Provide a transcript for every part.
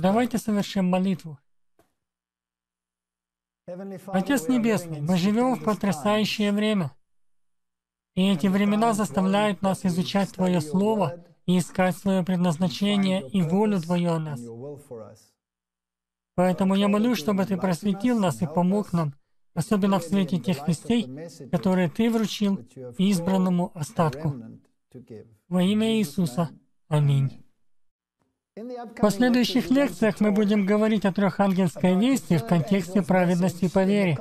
Давайте совершим молитву. Отец Небесный, мы живем в потрясающее время. И эти времена заставляют нас изучать Твое Слово и искать свое предназначение и волю Твою о нас. Поэтому я молюсь, чтобы Ты просветил нас и помог нам, особенно в свете тех вестей, которые Ты вручил избранному остатку. Во имя Иисуса. Аминь. В последующих лекциях мы будем говорить о трехангельской вести в контексте праведности по вере,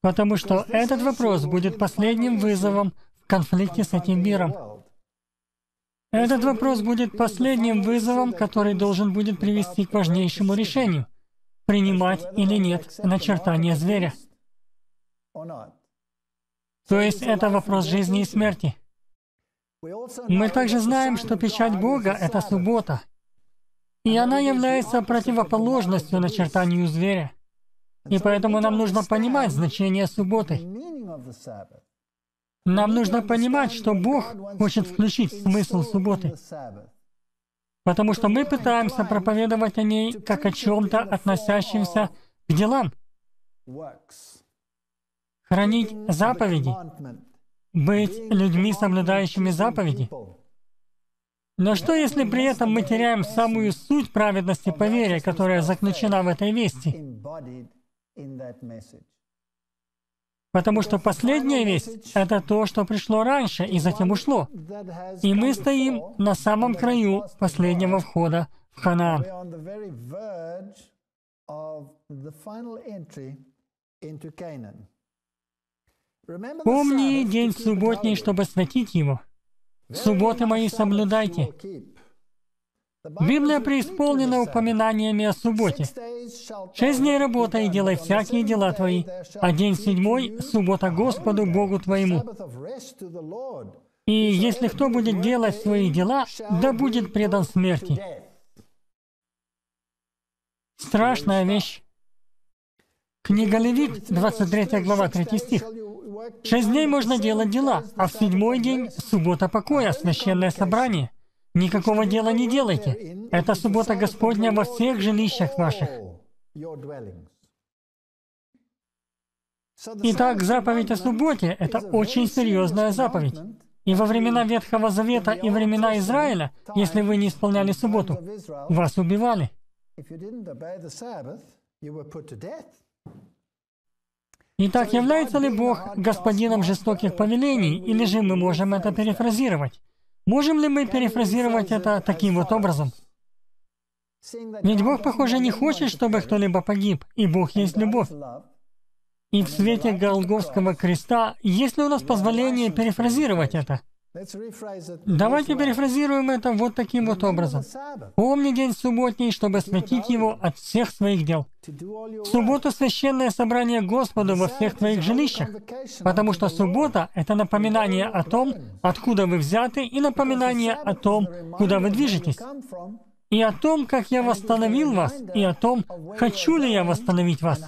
потому что этот вопрос будет последним вызовом в конфликте с этим миром. Этот вопрос будет последним вызовом, который должен будет привести к важнейшему решению — принимать или нет начертание зверя. То есть это вопрос жизни и смерти — мы также знаем, что печать Бога — это суббота, и она является противоположностью начертанию зверя. И поэтому нам нужно понимать значение субботы. Нам нужно понимать, что Бог хочет включить смысл субботы. Потому что мы пытаемся проповедовать о ней как о чем-то относящемся к делам. Хранить заповеди, быть людьми, соблюдающими заповеди. Но что, если при этом мы теряем самую суть праведности по вере, которая заключена в этой вести? Потому что последняя весть — это то, что пришло раньше и затем ушло. И мы стоим на самом краю последнего входа в Ханаан. of the final entry into Canaan. Помни день субботний, чтобы святить его. Субботы мои соблюдайте. Библия преисполнена упоминаниями о субботе. Шесть дней работай и делай всякие дела твои, а день седьмой — суббота Господу Богу твоему. И если кто будет делать свои дела, да будет предан смерти. Страшная вещь. Книга Левит, 23 глава, 3 стих. Шесть дней можно делать дела, а в седьмой день — суббота покоя, священное собрание. Никакого дела не делайте. Это суббота Господня во всех жилищах ваших. Итак, заповедь о субботе — это очень серьезная заповедь. И во времена Ветхого Завета и времена Израиля, если вы не исполняли субботу, вас убивали. Итак, является ли Бог господином жестоких повелений, или же мы можем это перефразировать? Можем ли мы перефразировать это таким вот образом? Ведь Бог, похоже, не хочет, чтобы кто-либо погиб, и Бог есть любовь. И в свете Голговского креста, есть ли у нас позволение перефразировать это? Давайте перефразируем это вот таким вот образом. Помни день субботний, чтобы осветить его от всех своих дел. В субботу священное собрание Господу во всех твоих жилищах, потому что суббота — это напоминание о том, откуда вы взяты, и напоминание о том, куда вы движетесь и о том, как я восстановил вас, и о том, хочу ли я восстановить вас.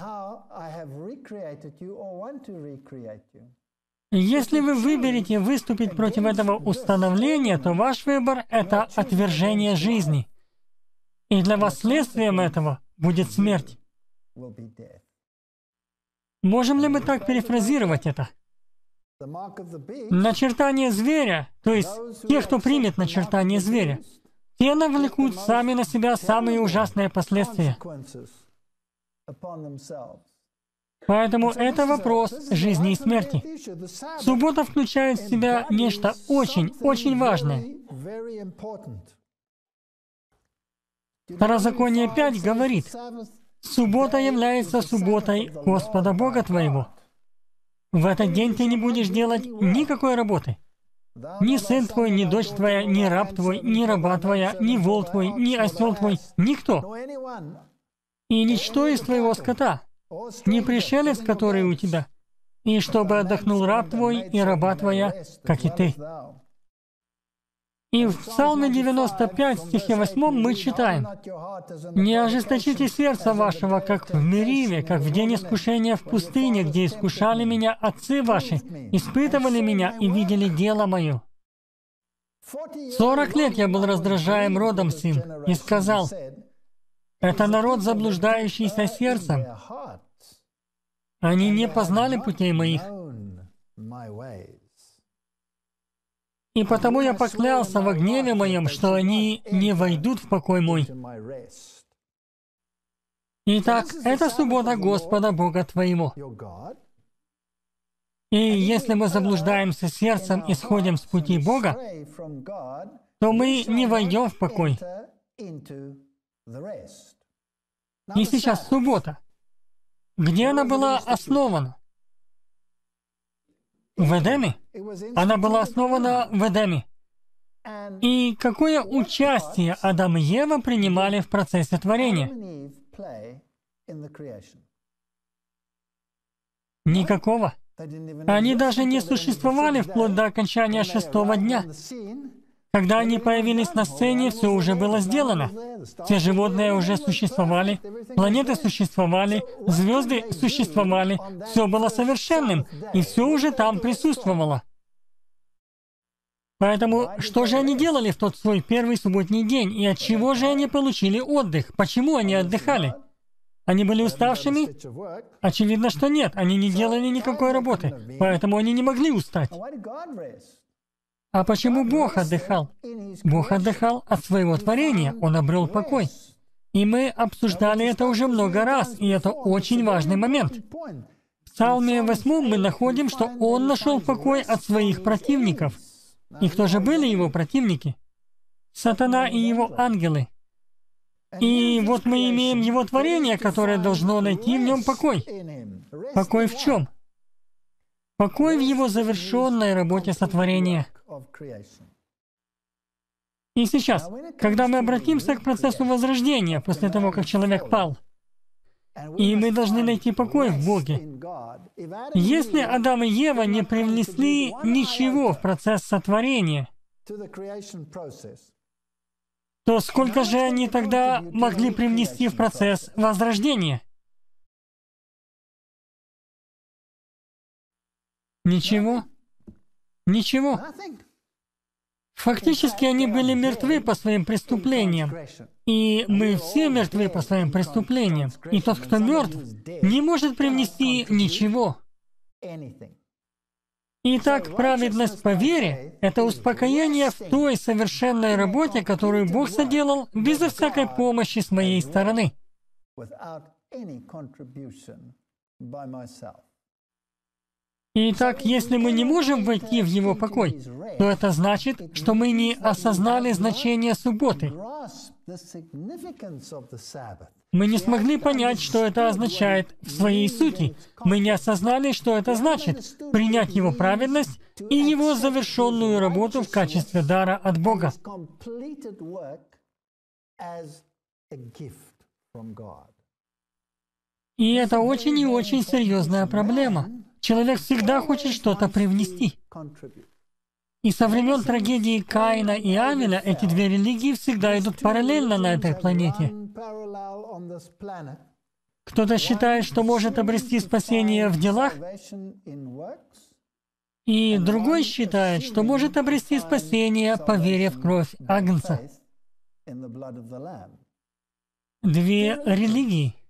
Если вы выберете выступить против этого установления, то ваш выбор — это отвержение жизни. И для вас следствием этого будет смерть. Можем ли мы так перефразировать это? Начертание зверя, то есть те, кто примет начертание зверя, те навлекут сами на себя самые ужасные последствия. Поэтому это вопрос жизни и смерти. Суббота включает в себя нечто очень, очень важное. Второзаконие 5 говорит, «Суббота является субботой Господа Бога твоего. В этот день ты не будешь делать никакой работы. Ни сын твой, ни дочь твоя, ни раб твой, ни раба твоя, ни вол твой, ни осел твой, никто. И ничто из твоего скота, не пришелец, который у тебя, и чтобы отдохнул раб твой и раба твоя, как и ты». И в Псалме 95, стихе 8 мы читаем, «Не ожесточите сердца вашего, как в Мериве, как в день искушения в пустыне, где искушали меня отцы ваши, испытывали меня и видели дело мое». Сорок лет я был раздражаем родом сын и сказал, «Это народ, заблуждающийся сердцем, они не познали путей моих. И потому я поклялся в гневе моем, что они не войдут в покой мой. Итак, это суббота Господа Бога твоего. И если мы заблуждаемся сердцем и сходим с пути Бога, то мы не войдем в покой. И сейчас суббота. Где она была основана? В Эдеме? Она была основана в Эдеме. И какое участие Адам и Ева принимали в процессе творения? Никакого. Они даже не существовали вплоть до окончания шестого дня. Когда они появились на сцене, все уже было сделано. Все животные уже существовали, планеты существовали, звезды существовали, все было совершенным, и все уже там присутствовало. Поэтому что же они делали в тот свой первый субботний день, и от чего же они получили отдых? Почему они отдыхали? Они были уставшими? Очевидно, что нет, они не делали никакой работы, поэтому они не могли устать. А почему Бог отдыхал? Бог отдыхал от своего творения, Он обрел покой. И мы обсуждали это уже много раз, и это очень важный момент. В Псалме 8 мы находим, что Он нашел покой от своих противников. И кто же были его противники? Сатана и его ангелы. И вот мы имеем его творение, которое должно найти в нем покой. Покой в чем? Покой в его завершенной работе сотворения. И сейчас, когда мы обратимся к процессу возрождения после того, как человек пал, и мы должны найти покой в Боге. Если Адам и Ева не привнесли ничего в процесс сотворения, то сколько же они тогда могли привнести в процесс возрождения? Ничего. Ничего. Фактически они были мертвы по своим преступлениям. И мы все мертвы по своим преступлениям. И тот, кто мертв, не может привнести ничего. Итак, праведность по вере — это успокоение в той совершенной работе, которую Бог соделал безо всякой помощи с моей стороны. Итак, если мы не можем войти в его покой, то это значит, что мы не осознали значение субботы. Мы не смогли понять, что это означает в своей сути. Мы не осознали, что это значит принять его праведность и его завершенную работу в качестве дара от Бога. И это очень и очень серьезная проблема. Человек всегда хочет что-то привнести. И со времен трагедии Каина и Авеля эти две религии всегда идут параллельно на этой планете. Кто-то считает, что может обрести спасение в делах, и другой считает, что может обрести спасение по вере в кровь Агнца. Две религии —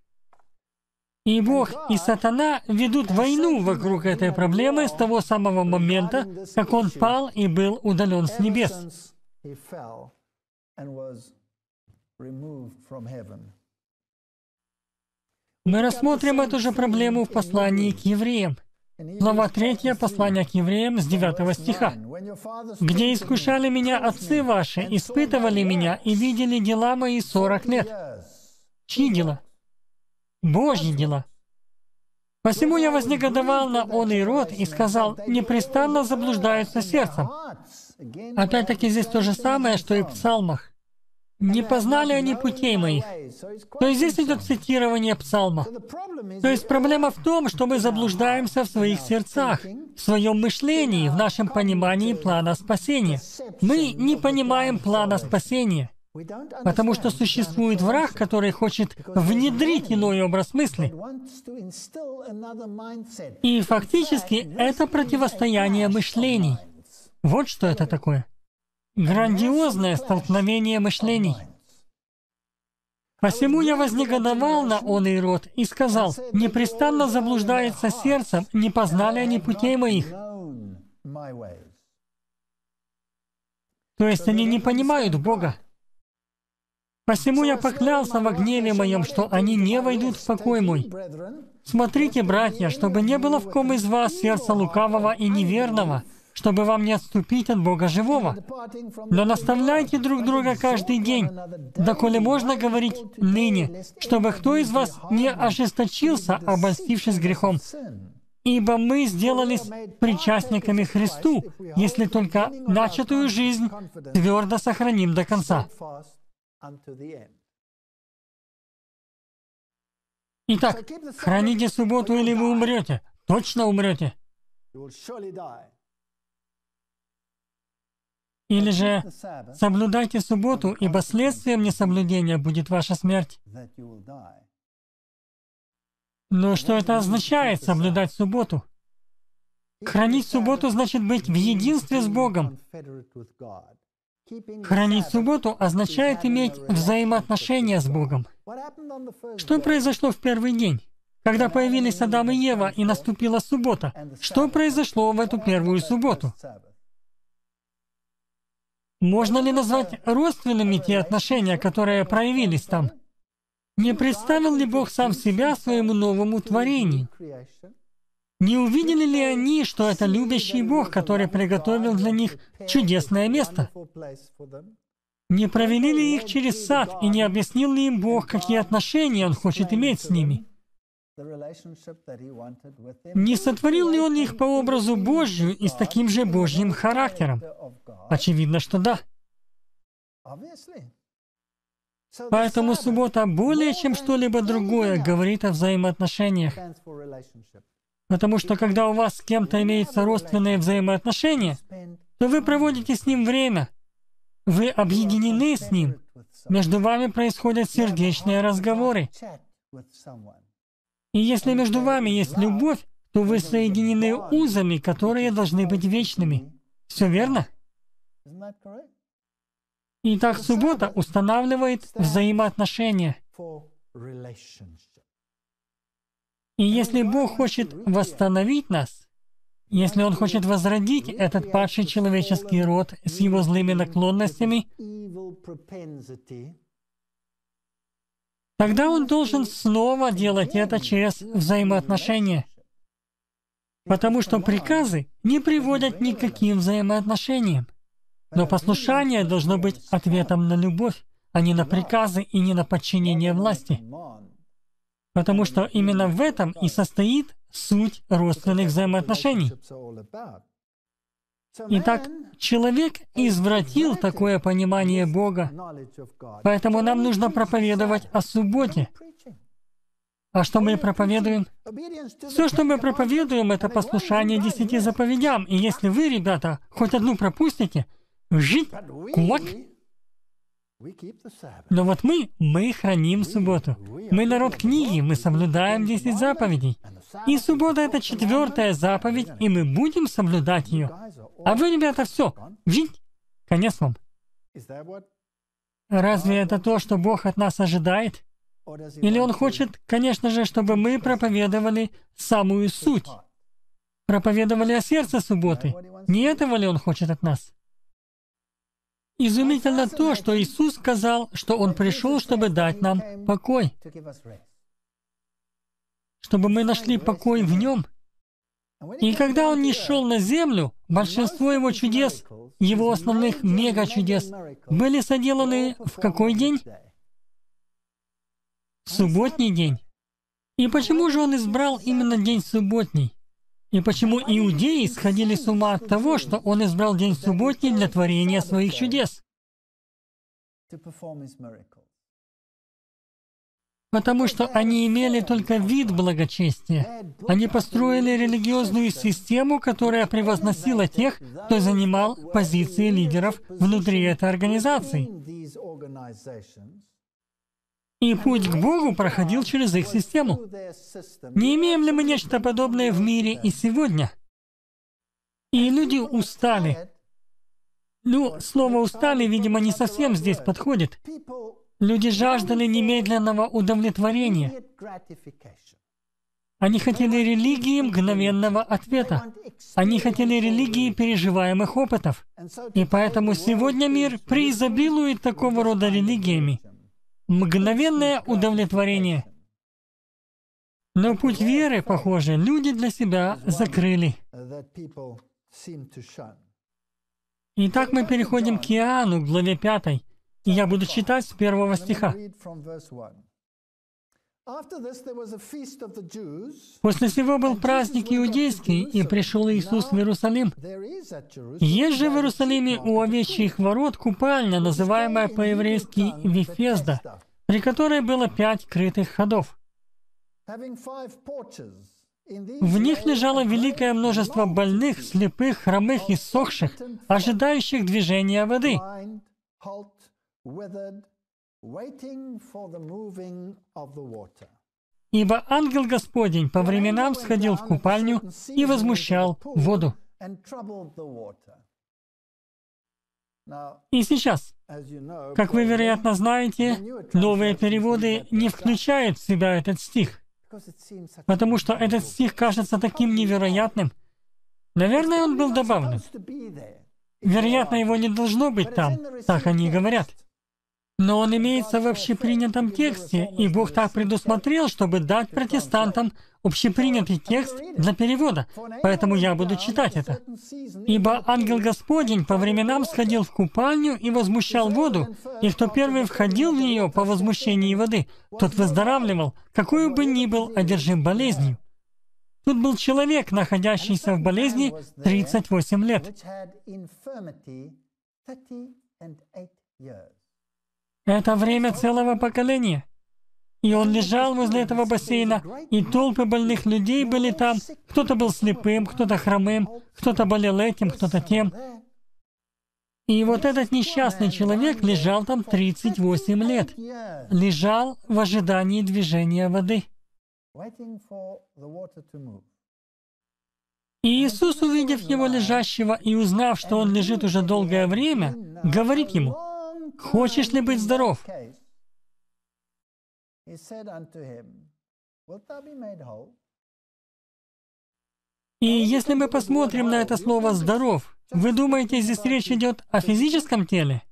и Бог, и сатана ведут войну вокруг этой проблемы с того самого момента, как он пал и был удален с небес. Мы рассмотрим эту же проблему в послании к евреям. Глава 3 послания к евреям с 9 стиха. «Где искушали меня отцы ваши, испытывали меня и видели дела мои 40 лет». Чьи дела? Божьи дела. Посему я вознегодовал на он и род и сказал, непрестанно заблуждаются сердцем. Опять-таки здесь то же самое, что и в псалмах. Не познали они путей моих. То есть здесь идет цитирование псалма. То есть проблема в том, что мы заблуждаемся в своих сердцах, в своем мышлении, в нашем понимании плана спасения. Мы не понимаем плана спасения. Потому что существует враг, который хочет внедрить иной образ мысли. И фактически это противостояние мышлений. Вот что это такое. Грандиозное столкновение мышлений. Посему я вознегодовал на он и род и сказал, «Непрестанно заблуждается сердцем, не познали они путей моих». То есть они не понимают Бога. Посему я поклялся в гневе моем, что они не войдут в покой мой. Смотрите, братья, чтобы не было в ком из вас сердца лукавого и неверного, чтобы вам не отступить от Бога живого. Но наставляйте друг друга каждый день, доколе можно говорить ныне, чтобы кто из вас не ожесточился, обольстившись грехом. Ибо мы сделались причастниками Христу, если только начатую жизнь твердо сохраним до конца. Итак, храните субботу или вы умрете. Точно умрете. Или же соблюдайте субботу, ибо следствием несоблюдения будет ваша смерть. Но что это означает соблюдать субботу? Хранить субботу значит быть в единстве с Богом. Хранить субботу означает иметь взаимоотношения с Богом. Что произошло в первый день? Когда появились Адам и Ева и наступила суббота, что произошло в эту первую субботу? Можно ли назвать родственными те отношения, которые проявились там? Не представил ли Бог сам себя своему новому творению? Не увидели ли они, что это любящий Бог, который приготовил для них чудесное место? Не провели ли их через сад и не объяснил ли им Бог, какие отношения Он хочет иметь с ними? Не сотворил ли Он их по образу Божью и с таким же Божьим характером? Очевидно, что да. Поэтому суббота более чем что-либо другое говорит о взаимоотношениях. Потому что когда у вас с кем-то имеются родственные взаимоотношения, то вы проводите с ним время, вы объединены с ним, между вами происходят сердечные разговоры. И если между вами есть любовь, то вы соединены узами, которые должны быть вечными. Все верно? Итак, суббота устанавливает взаимоотношения. И если Бог хочет восстановить нас, если Он хочет возродить этот падший человеческий род с его злыми наклонностями, тогда Он должен снова делать это через взаимоотношения. Потому что приказы не приводят никаким взаимоотношениям. Но послушание должно быть ответом на любовь, а не на приказы и не на подчинение власти. Потому что именно в этом и состоит суть родственных взаимоотношений. Итак, человек извратил такое понимание Бога, поэтому нам нужно проповедовать о субботе. А что мы проповедуем? Все, что мы проповедуем, это послушание десяти заповедям. И если вы, ребята, хоть одну пропустите, жить кулак — но вот мы, мы храним субботу. Мы народ книги, мы соблюдаем 10 заповедей. И суббота — это четвертая заповедь, и мы будем соблюдать ее. А вы, ребята, все, видите? Конец вам. Разве это то, что Бог от нас ожидает? Или Он хочет, конечно же, чтобы мы проповедовали самую суть? Проповедовали о сердце субботы. Не этого ли Он хочет от нас? Изумительно то, что Иисус сказал, что Он пришел, чтобы дать нам покой, чтобы мы нашли покой в Нем. И когда Он не шел на землю, большинство Его чудес, Его основных мега-чудес, были соделаны в какой день? В субботний день. И почему же Он избрал именно день субботний? И почему иудеи сходили с ума от того, что он избрал день субботний для творения своих чудес? Потому что они имели только вид благочестия. Они построили религиозную систему, которая превозносила тех, кто занимал позиции лидеров внутри этой организации и путь к Богу проходил через их систему. Не имеем ли мы нечто подобное в мире и сегодня? И люди устали. Ну, слово «устали», видимо, не совсем здесь подходит. Люди жаждали немедленного удовлетворения. Они хотели религии мгновенного ответа. Они хотели религии переживаемых опытов. И поэтому сегодня мир преизобилует такого рода религиями мгновенное удовлетворение. Но путь веры, похоже, люди для себя закрыли. Итак, мы переходим к Иоанну, главе 5. И я буду читать с первого стиха. После всего был праздник иудейский, и пришел Иисус в Иерусалим. Есть же в Иерусалиме у овечьих ворот купальня, называемая по-еврейски Вифезда, при которой было пять крытых ходов. В них лежало великое множество больных, слепых, хромых и сохших, ожидающих движения воды. Ибо ангел Господень по временам сходил в купальню и возмущал воду. И сейчас, как вы, вероятно, знаете, новые переводы не включают в себя этот стих, потому что этот стих кажется таким невероятным. Наверное, он был добавлен. Вероятно, его не должно быть там, так они говорят но он имеется в общепринятом тексте, и Бог так предусмотрел, чтобы дать протестантам общепринятый текст для перевода, поэтому я буду читать это. «Ибо ангел Господень по временам сходил в купальню и возмущал воду, и кто первый входил в нее по возмущении воды, тот выздоравливал, какую бы ни был одержим болезнью». Тут был человек, находящийся в болезни 38 лет. Это время целого поколения. И он лежал возле этого бассейна, и толпы больных людей были там. Кто-то был слепым, кто-то хромым, кто-то болел этим, кто-то тем. И вот этот несчастный человек лежал там 38 лет. Лежал в ожидании движения воды. И Иисус, увидев его лежащего и узнав, что он лежит уже долгое время, говорит ему, хочешь ли быть здоров? И если мы посмотрим на это слово «здоров», вы думаете, здесь речь идет о физическом теле?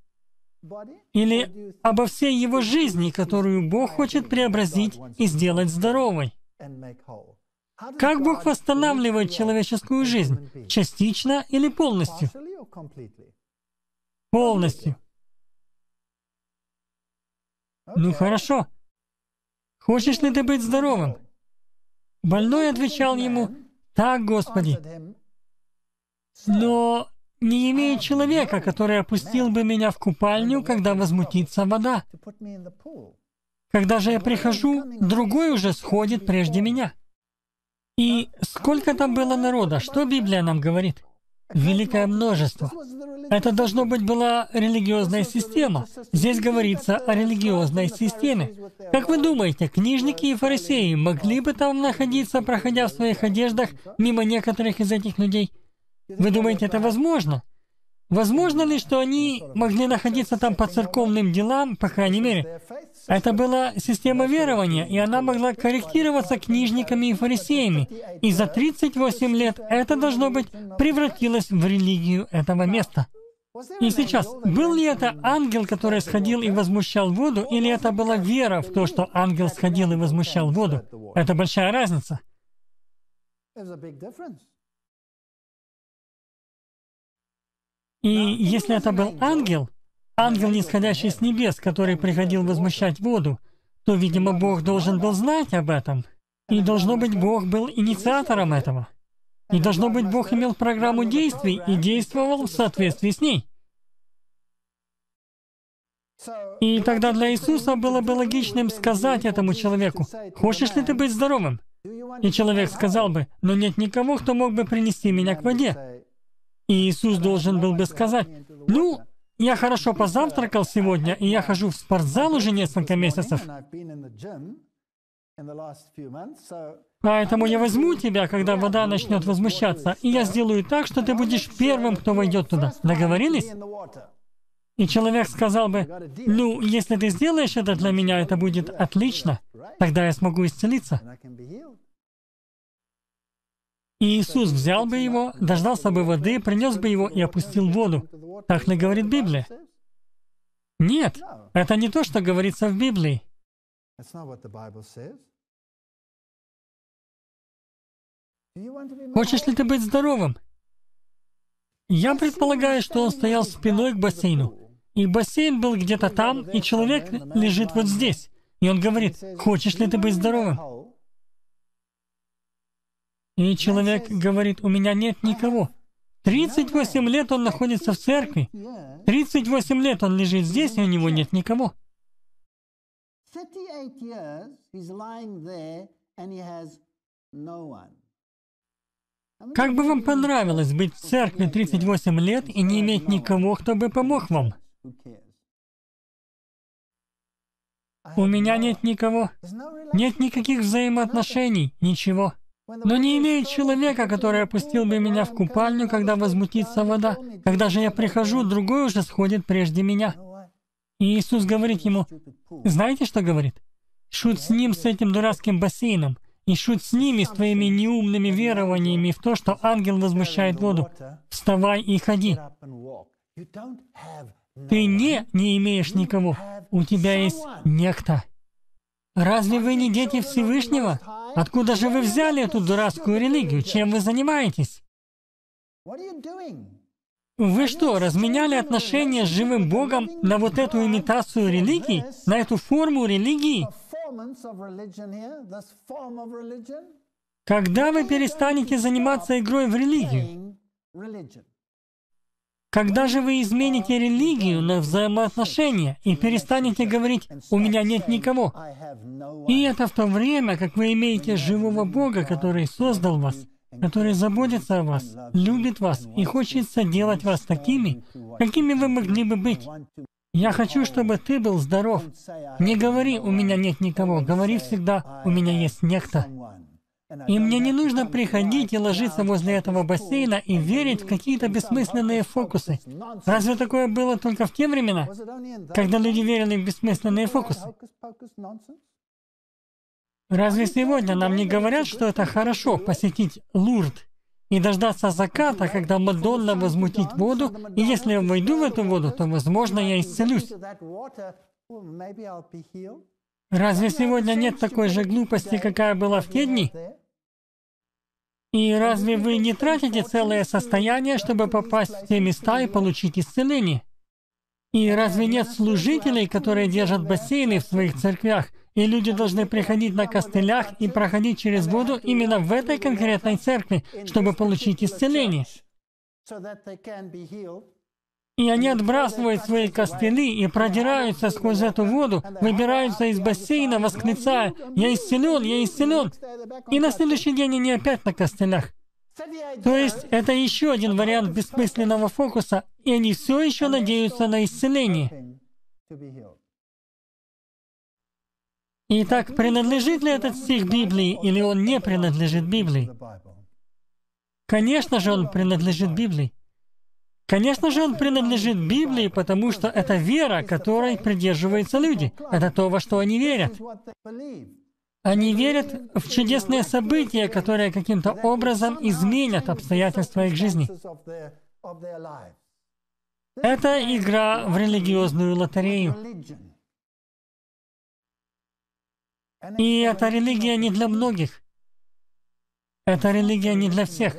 Или обо всей его жизни, которую Бог хочет преобразить и сделать здоровой? Как Бог восстанавливает человеческую жизнь? Частично или полностью? Полностью. Ну хорошо. Хочешь ли ты быть здоровым? Больной отвечал ему, так, Господи. Но не имеет человека, который опустил бы меня в купальню, когда возмутится вода. Когда же я прихожу, другой уже сходит прежде меня. И сколько там было народа? Что Библия нам говорит? великое множество. Это должно быть была религиозная система. Здесь говорится о религиозной системе. Как вы думаете, книжники и фарисеи могли бы там находиться, проходя в своих одеждах мимо некоторых из этих людей? Вы думаете, это возможно? Возможно ли, что они могли находиться там по церковным делам, по крайней мере? Это была система верования, и она могла корректироваться книжниками и фарисеями. И за 38 лет это, должно быть, превратилось в религию этого места. И сейчас, был ли это ангел, который сходил и возмущал воду, или это была вера в то, что ангел сходил и возмущал воду? Это большая разница. И если это был ангел, ангел, нисходящий с небес, который приходил возмущать воду, то, видимо, Бог должен был знать об этом. И должно быть, Бог был инициатором этого. И должно быть, Бог имел программу действий и действовал в соответствии с ней. И тогда для Иисуса было бы логичным сказать этому человеку, «Хочешь ли ты быть здоровым?» И человек сказал бы, «Но нет никого, кто мог бы принести меня к воде». И Иисус должен был бы сказать, «Ну, я хорошо позавтракал сегодня, и я хожу в спортзал уже несколько месяцев. А поэтому я возьму тебя, когда вода начнет возмущаться, и я сделаю так, что ты будешь первым, кто войдет туда. Договорились? И человек сказал бы, ну, если ты сделаешь это для меня, это будет отлично, тогда я смогу исцелиться. И Иисус взял бы его, дождался бы воды, принес бы его и опустил в воду. Так не говорит Библия? Нет, это не то, что говорится в Библии. Хочешь ли ты быть здоровым? Я предполагаю, что он стоял спиной к бассейну. И бассейн был где-то там, и человек лежит вот здесь. И он говорит, хочешь ли ты быть здоровым? И человек говорит, у меня нет никого. 38 лет он находится в церкви. 38 лет он лежит здесь, и у него нет никого. А как бы вам понравилось быть в церкви 38 лет и не иметь никого, кто бы помог вам? У меня нет никого. Нет никаких взаимоотношений, ничего. Но не имеет человека, который опустил бы меня в купальню, когда возмутится вода. Когда же я прихожу, другой уже сходит прежде меня. И Иисус говорит ему, знаете, что говорит? Шут с ним, с этим дурацким бассейном. И шут с ними, с твоими неумными верованиями в то, что ангел возмущает воду. Вставай и ходи. Ты не не имеешь никого. У тебя есть некто. Разве вы не дети Всевышнего? Откуда же вы взяли эту дурацкую религию? Чем вы занимаетесь? Вы что, разменяли отношения с живым Богом на вот эту имитацию религии, на эту форму религии? Когда вы перестанете заниматься игрой в религию? Когда же вы измените религию на взаимоотношения и перестанете говорить «у меня нет никого», и это в то время, как вы имеете живого Бога, который создал вас, который заботится о вас, любит вас и хочет соделать вас такими, какими вы могли бы быть. Я хочу, чтобы ты был здоров. Не говори «у меня нет никого», говори всегда «у меня есть некто». И мне не нужно приходить и ложиться возле этого бассейна и верить в какие-то бессмысленные фокусы. Разве такое было только в те времена, когда люди верили в бессмысленные фокусы? Разве сегодня нам не говорят, что это хорошо посетить Лурд и дождаться заката, когда Мадонна возмутит воду, и если я войду в эту воду, то, возможно, я исцелюсь? Разве сегодня нет такой же глупости, какая была в те дни? И разве вы не тратите целое состояние, чтобы попасть в те места и получить исцеление? И разве нет служителей, которые держат бассейны в своих церквях, и люди должны приходить на костылях и проходить через воду именно в этой конкретной церкви, чтобы получить исцеление? И они отбрасывают свои костыли и продираются сквозь эту воду, выбираются из бассейна, восклицая «Я исцелен! Я исцелен!» И на следующий день они опять на костылях. То есть это еще один вариант бессмысленного фокуса, и они все еще надеются на исцеление. Итак, принадлежит ли этот стих Библии или он не принадлежит Библии? Конечно же, он принадлежит Библии. Конечно же, он принадлежит Библии, потому что это вера, которой придерживаются люди. Это то, во что они верят. Они верят в чудесные события, которые каким-то образом изменят обстоятельства их жизни. Это игра в религиозную лотерею. И эта религия не для многих. Эта религия не для всех.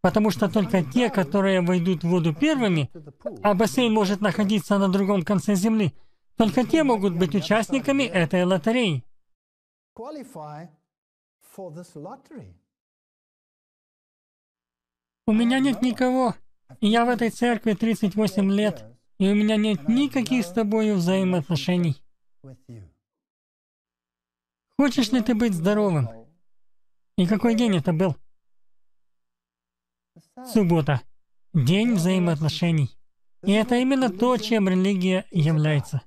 Потому что только те, которые войдут в воду первыми, а бассейн может находиться на другом конце земли, только те могут быть участниками этой лотереи. У меня нет никого, и я в этой церкви 38 лет, и у меня нет никаких с тобою взаимоотношений. Хочешь ли ты быть здоровым? И какой день это был? Суббота – день взаимоотношений. И это именно то, чем религия является.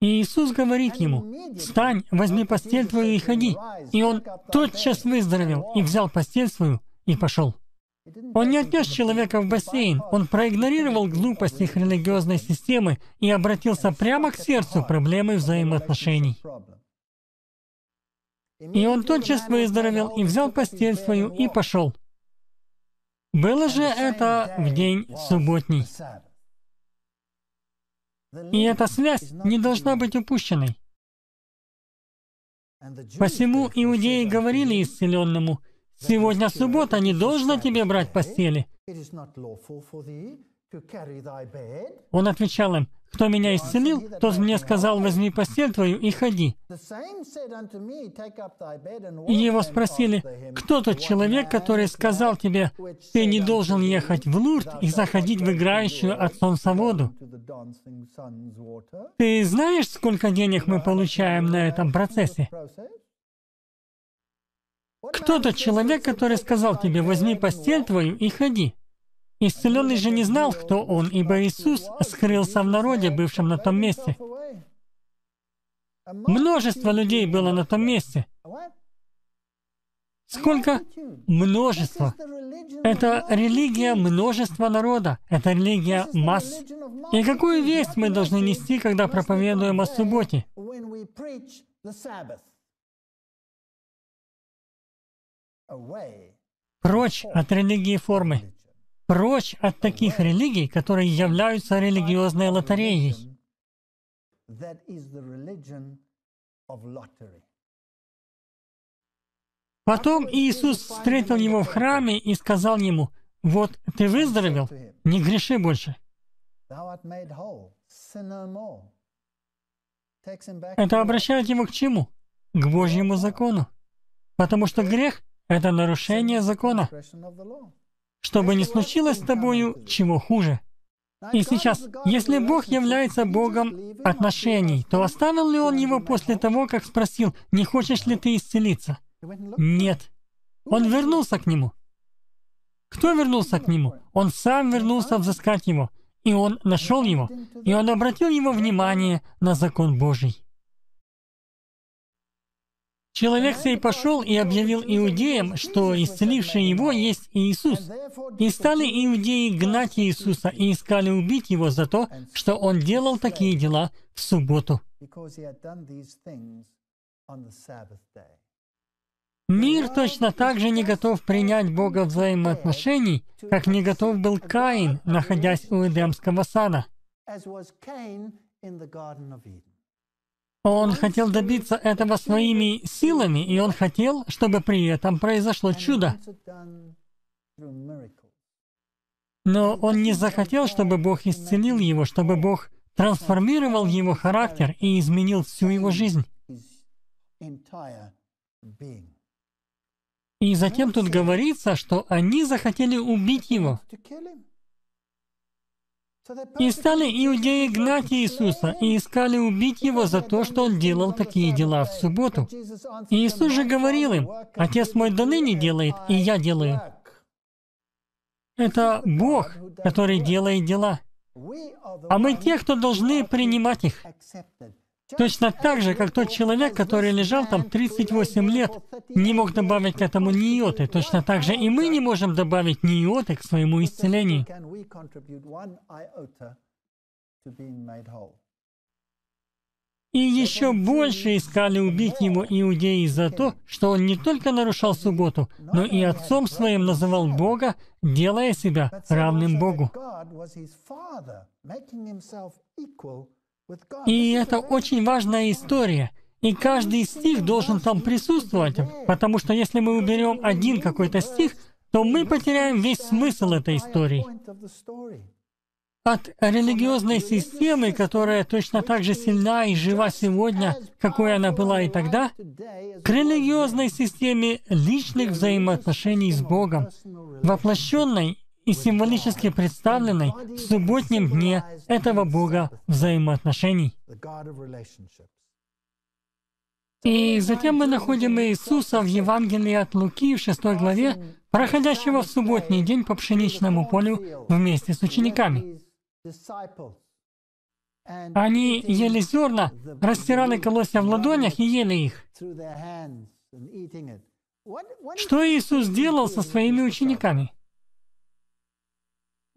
И Иисус говорит ему, «Встань, возьми постель твою и ходи». И он тотчас выздоровел и взял постель свою и пошел. Он не отнес человека в бассейн, он проигнорировал глупость их религиозной системы и обратился прямо к сердцу проблемы взаимоотношений. И он тотчас выздоровел и взял постель свою и пошел. Было же это в день субботний. И эта связь не должна быть упущенной. Посему иудеи говорили исцеленному, «Сегодня суббота, не должно тебе брать постели». Он отвечал им, «Кто меня исцелил, тот мне сказал, возьми постель твою и ходи». И его спросили, «Кто тот человек, который сказал тебе, ты не должен ехать в Лурд и заходить в играющую от солнца воду?» Ты знаешь, сколько денег мы получаем на этом процессе? Кто тот человек, который сказал тебе, возьми постель твою и ходи? Исцеленный же не знал, кто он, ибо Иисус скрылся в народе, бывшем на том месте. Множество людей было на том месте. Сколько? Множество. Это религия множества народа. Это религия масс. И какую весть мы должны нести, когда проповедуем о субботе? Прочь от религии формы прочь от таких религий, которые являются религиозной лотереей. Потом Иисус встретил его в храме и сказал ему, «Вот ты выздоровел, не греши больше». Это обращает его к чему? К Божьему закону. Потому что грех — это нарушение закона чтобы не случилось с тобою чего хуже. И сейчас, если Бог является Богом отношений, то оставил ли Он его после того, как спросил, не хочешь ли ты исцелиться? Нет. Он вернулся к нему. Кто вернулся к нему? Он сам вернулся взыскать его. И он нашел его. И он обратил его внимание на закон Божий. Человек сей пошел и объявил иудеям, что исцеливший его есть Иисус. И стали иудеи гнать Иисуса и искали убить его за то, что он делал такие дела в субботу. Мир точно так же не готов принять Бога взаимоотношений, как не готов был Каин, находясь у Эдемского сана. Он хотел добиться этого своими силами, и он хотел, чтобы при этом произошло чудо. Но он не захотел, чтобы Бог исцелил его, чтобы Бог трансформировал его характер и изменил всю его жизнь. И затем тут говорится, что они захотели убить его. И стали иудеи гнать Иисуса и искали убить Его за то, что Он делал такие дела в субботу. Иисус же говорил им, «Отец мой до ныне делает, и я делаю». Это Бог, который делает дела. А мы те, кто должны принимать их. Точно так же, как тот человек, который лежал там 38 лет, не мог добавить к этому ни йоты. Точно так же и мы не можем добавить ни йоты к своему исцелению. И еще больше искали убить его иудеи за то, что он не только нарушал субботу, но и отцом своим называл Бога, делая себя равным Богу. И это очень важная история. И каждый стих должен там присутствовать, потому что если мы уберем один какой-то стих, то мы потеряем весь смысл этой истории. От религиозной системы, которая точно так же сильна и жива сегодня, какой она была и тогда, к религиозной системе личных взаимоотношений с Богом, воплощенной и символически представленной в субботнем дне этого Бога взаимоотношений. И затем мы находим Иисуса в Евангелии от Луки в 6 главе, проходящего в субботний день по пшеничному полю вместе с учениками. Они ели зерна, растирали колосья в ладонях и ели их. Что Иисус делал со своими учениками?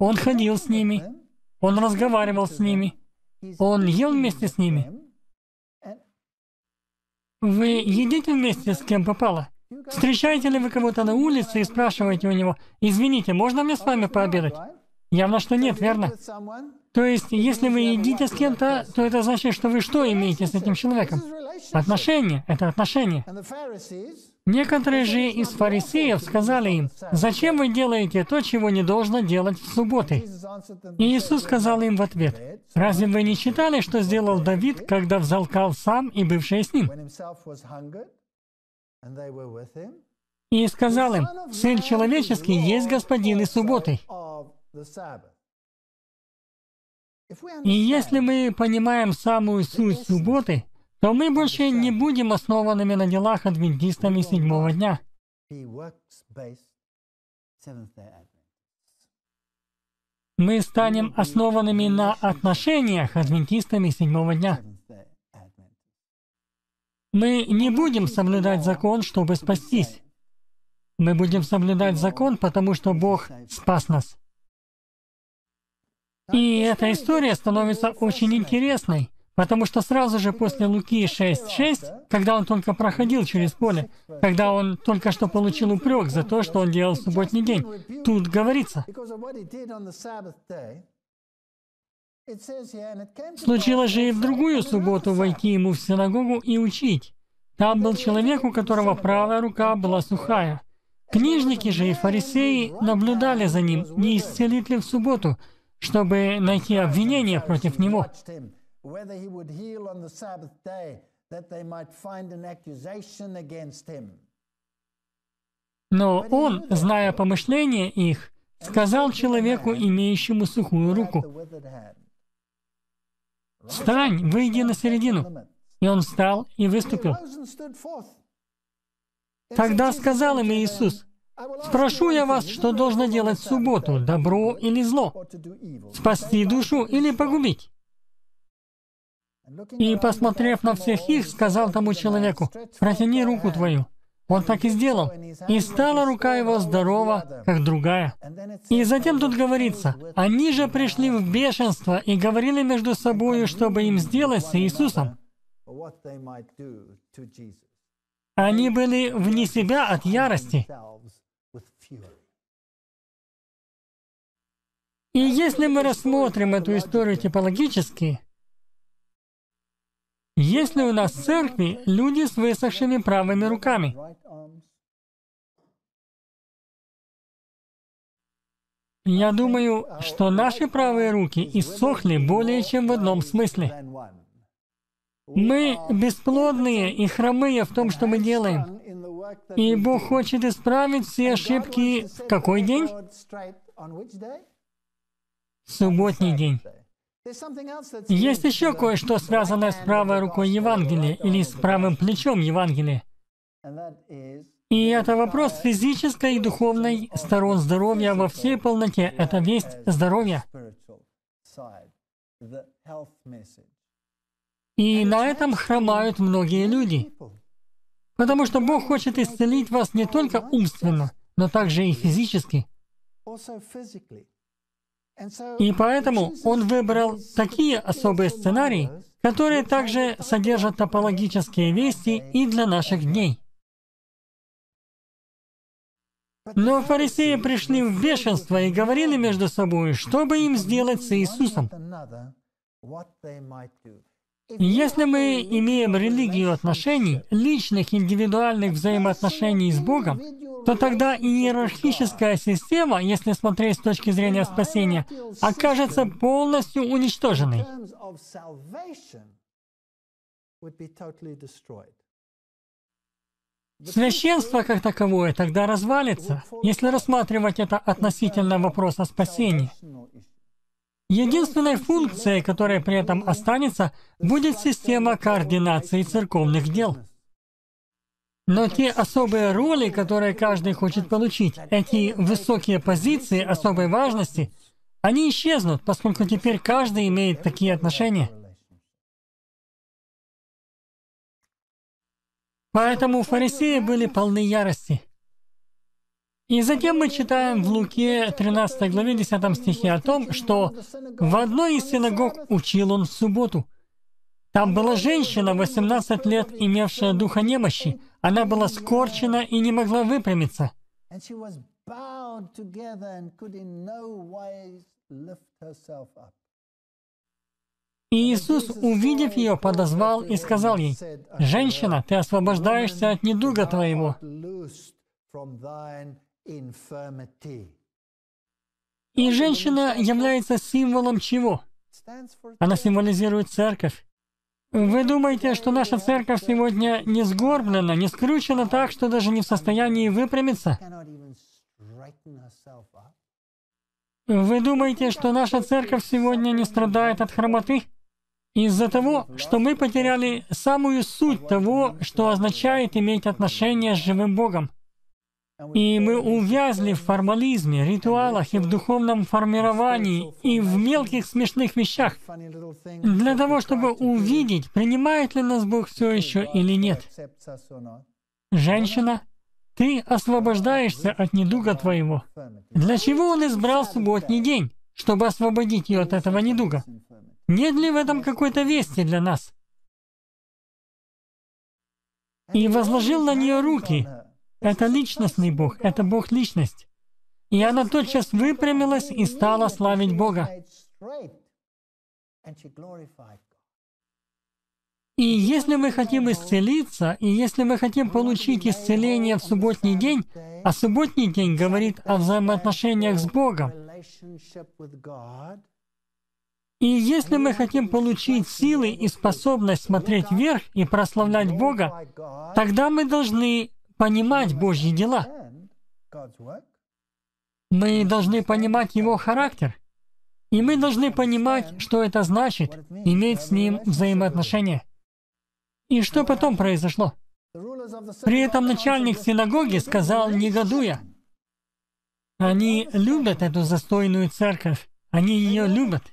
Он ходил с ними, он разговаривал с ними, он ел вместе с ними. Вы едите вместе с кем попало? Встречаете ли вы кого-то на улице и спрашиваете у него, «Извините, можно мне с вами пообедать?» Явно, что нет, верно? То есть, если вы едите с кем-то, то это значит, что вы что имеете с этим человеком? Отношения. Это отношения. Некоторые же из фарисеев сказали им, «Зачем вы делаете то, чего не должно делать в субботы?» И Иисус сказал им в ответ, «Разве вы не читали, что сделал Давид, когда взалкал сам и бывшие с ним?» И сказал им, «Сын человеческий есть Господин и субботы». И если мы понимаем самую суть субботы, то мы больше не будем основанными на делах адвентистами седьмого дня. Мы станем основанными на отношениях адвентистами седьмого дня. Мы не будем соблюдать закон, чтобы спастись. Мы будем соблюдать закон, потому что Бог спас нас. И эта история становится очень интересной. Потому что сразу же после Луки 6.6, когда он только проходил через поле, когда он только что получил упрек за то, что он делал в субботний день, тут говорится, Случилось же и в другую субботу войти ему в синагогу и учить. Там был человек, у которого правая рука была сухая. Книжники же и фарисеи наблюдали за ним, не исцелит ли в субботу, чтобы найти обвинение против него whether he would heal on the Sabbath day, that they might find an accusation against him. Но он, зная помышления их, сказал человеку, имеющему сухую руку, «Встань, выйди на середину». И он встал и выступил. Тогда сказал им Иисус, «Спрошу я вас, что должно делать в субботу, добро или зло? Спасти душу или погубить?» И, посмотрев на всех их, сказал тому человеку, «Протяни руку твою». Он так и сделал. И стала рука его здорова, как другая. И затем тут говорится, «Они же пришли в бешенство и говорили между собою, чтобы им сделать с Иисусом». Они были вне себя от ярости. И если мы рассмотрим эту историю типологически, есть ли у нас в церкви люди с высохшими правыми руками? Я думаю, что наши правые руки иссохли более чем в одном смысле. Мы бесплодные и хромые в том, что мы делаем. И Бог хочет исправить все ошибки в какой день? В субботний день. Есть еще кое-что, связанное с правой рукой Евангелия или с правым плечом Евангелия. И это вопрос физической и духовной сторон здоровья во всей полноте. Это весть здоровья. И на этом хромают многие люди. Потому что Бог хочет исцелить вас не только умственно, но также и физически. И поэтому он выбрал такие особые сценарии, которые также содержат топологические вести и для наших дней. Но фарисеи пришли в бешенство и говорили между собой, что бы им сделать с Иисусом. Если мы имеем религию отношений, личных индивидуальных взаимоотношений с Богом, то тогда иерархическая система, если смотреть с точки зрения спасения, окажется полностью уничтоженной. Священство как таковое тогда развалится, если рассматривать это относительно вопроса спасения. Единственной функцией, которая при этом останется, будет система координации церковных дел. Но те особые роли, которые каждый хочет получить, эти высокие позиции особой важности, они исчезнут, поскольку теперь каждый имеет такие отношения. Поэтому фарисеи были полны ярости. И затем мы читаем в Луке 13 главе 10 стихе о том, что в одной из синагог учил он в субботу. Там была женщина, 18 лет, имевшая духа немощи. Она была скорчена и не могла выпрямиться. И Иисус, увидев ее, подозвал и сказал ей, «Женщина, ты освобождаешься от недуга твоего». И женщина является символом чего? Она символизирует церковь. Вы думаете, что наша церковь сегодня не сгорблена, не скручена так, что даже не в состоянии выпрямиться? Вы думаете, что наша церковь сегодня не страдает от хромоты? Из-за того, что мы потеряли самую суть того, что означает иметь отношение с живым Богом. И мы увязли в формализме, ритуалах и в духовном формировании, и в мелких смешных вещах, для того, чтобы увидеть, принимает ли нас Бог все еще или нет. Женщина, ты освобождаешься от недуга твоего. Для чего он избрал субботний день? Чтобы освободить ее от этого недуга. Нет ли в этом какой-то вести для нас? И возложил на нее руки, это личностный Бог, это Бог личность. И она тотчас выпрямилась и стала славить Бога. И если мы хотим исцелиться, и если мы хотим получить исцеление в субботний день, а субботний день говорит о взаимоотношениях с Богом, и если мы хотим получить силы и способность смотреть вверх и прославлять Бога, тогда мы должны понимать Божьи дела. Мы должны понимать Его характер. И мы должны понимать, что это значит, иметь с Ним взаимоотношения. И что потом произошло? При этом начальник синагоги сказал, негодуя, они любят эту застойную церковь, они ее любят.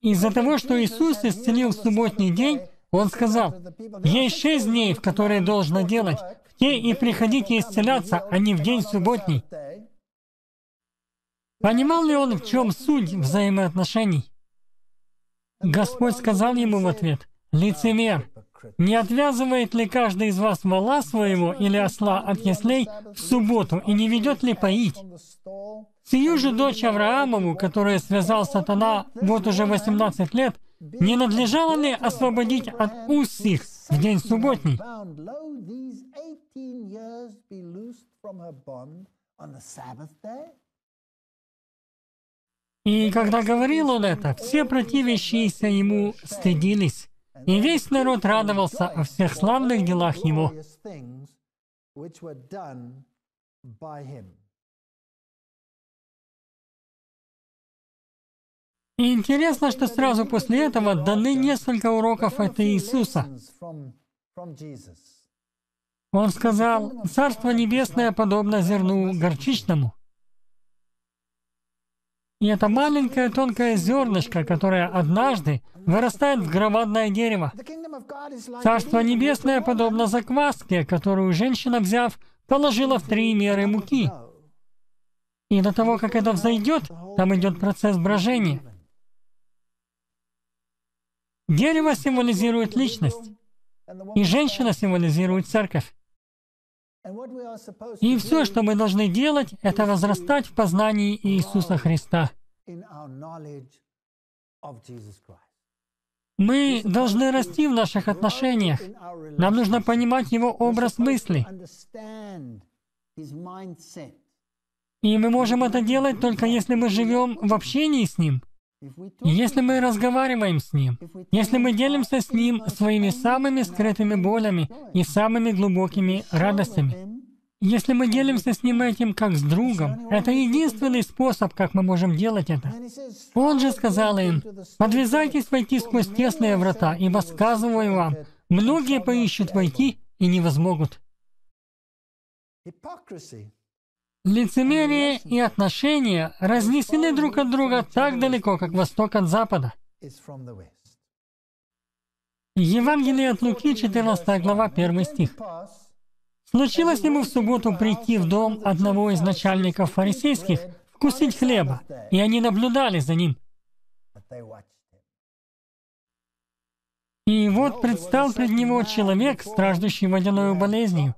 Из-за того, что Иисус исцелил в субботний день, он сказал, есть шесть дней, в которые должно делать, те и приходите исцеляться, а не в день субботний. Понимал ли он, в чем суть взаимоотношений? Господь сказал ему в ответ, «Лицемер, не отвязывает ли каждый из вас вала своего или осла от яслей в субботу и не ведет ли поить? Сию же дочь Авраамову, которая связал сатана вот уже 18 лет, не надлежало ли освободить от уст их? в день субботний. И когда говорил он это, все противящиеся ему стыдились, и весь народ радовался о всех славных делах его. И интересно, что сразу после этого даны несколько уроков от Иисуса. Он сказал, «Царство небесное подобно зерну горчичному». И это маленькое тонкое зернышко, которое однажды вырастает в громадное дерево. Царство небесное подобно закваске, которую женщина, взяв, положила в три меры муки. И до того, как это взойдет, там идет процесс брожения. Дерево символизирует личность, и женщина символизирует церковь. И все, что мы должны делать, это возрастать в познании Иисуса Христа. Мы должны расти в наших отношениях. Нам нужно понимать его образ мысли. И мы можем это делать только если мы живем в общении с ним. Если мы разговариваем с Ним, если мы делимся с Ним своими самыми скрытыми болями и самыми глубокими радостями, если мы делимся с Ним этим как с другом, это единственный способ, как мы можем делать это. Он же сказал им, «Подвязайтесь войти сквозь тесные врата, ибо сказываю вам, многие поищут войти и не возмогут». Лицемерие и отношения разнесены друг от друга так далеко, как восток от запада. Евангелие от Луки, 14 глава, 1 стих. Случилось ему в субботу прийти в дом одного из начальников фарисейских, вкусить хлеба, и они наблюдали за ним. И вот предстал пред него человек, страждущий водяной болезнью,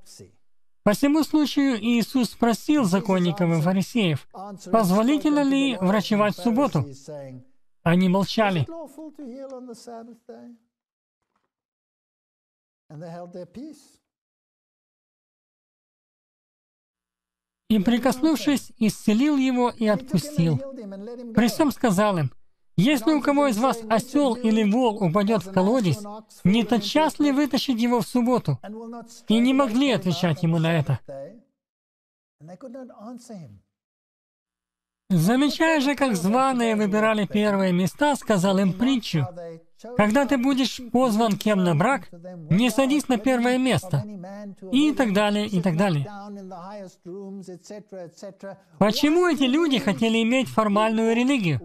по всему случаю Иисус спросил законников и фарисеев, позволительно ли врачевать в субботу. Они молчали. И, прикоснувшись, исцелил его и отпустил. При всем сказал им, если у кого из вас осел или вол упадет в колодец, не тотчас ли вытащить его в субботу? И не могли отвечать ему на это. Замечая же, как званые выбирали первые места, сказал им притчу, когда ты будешь позван кем на брак, не садись на первое место. И так далее, и так далее. Почему эти люди хотели иметь формальную религию?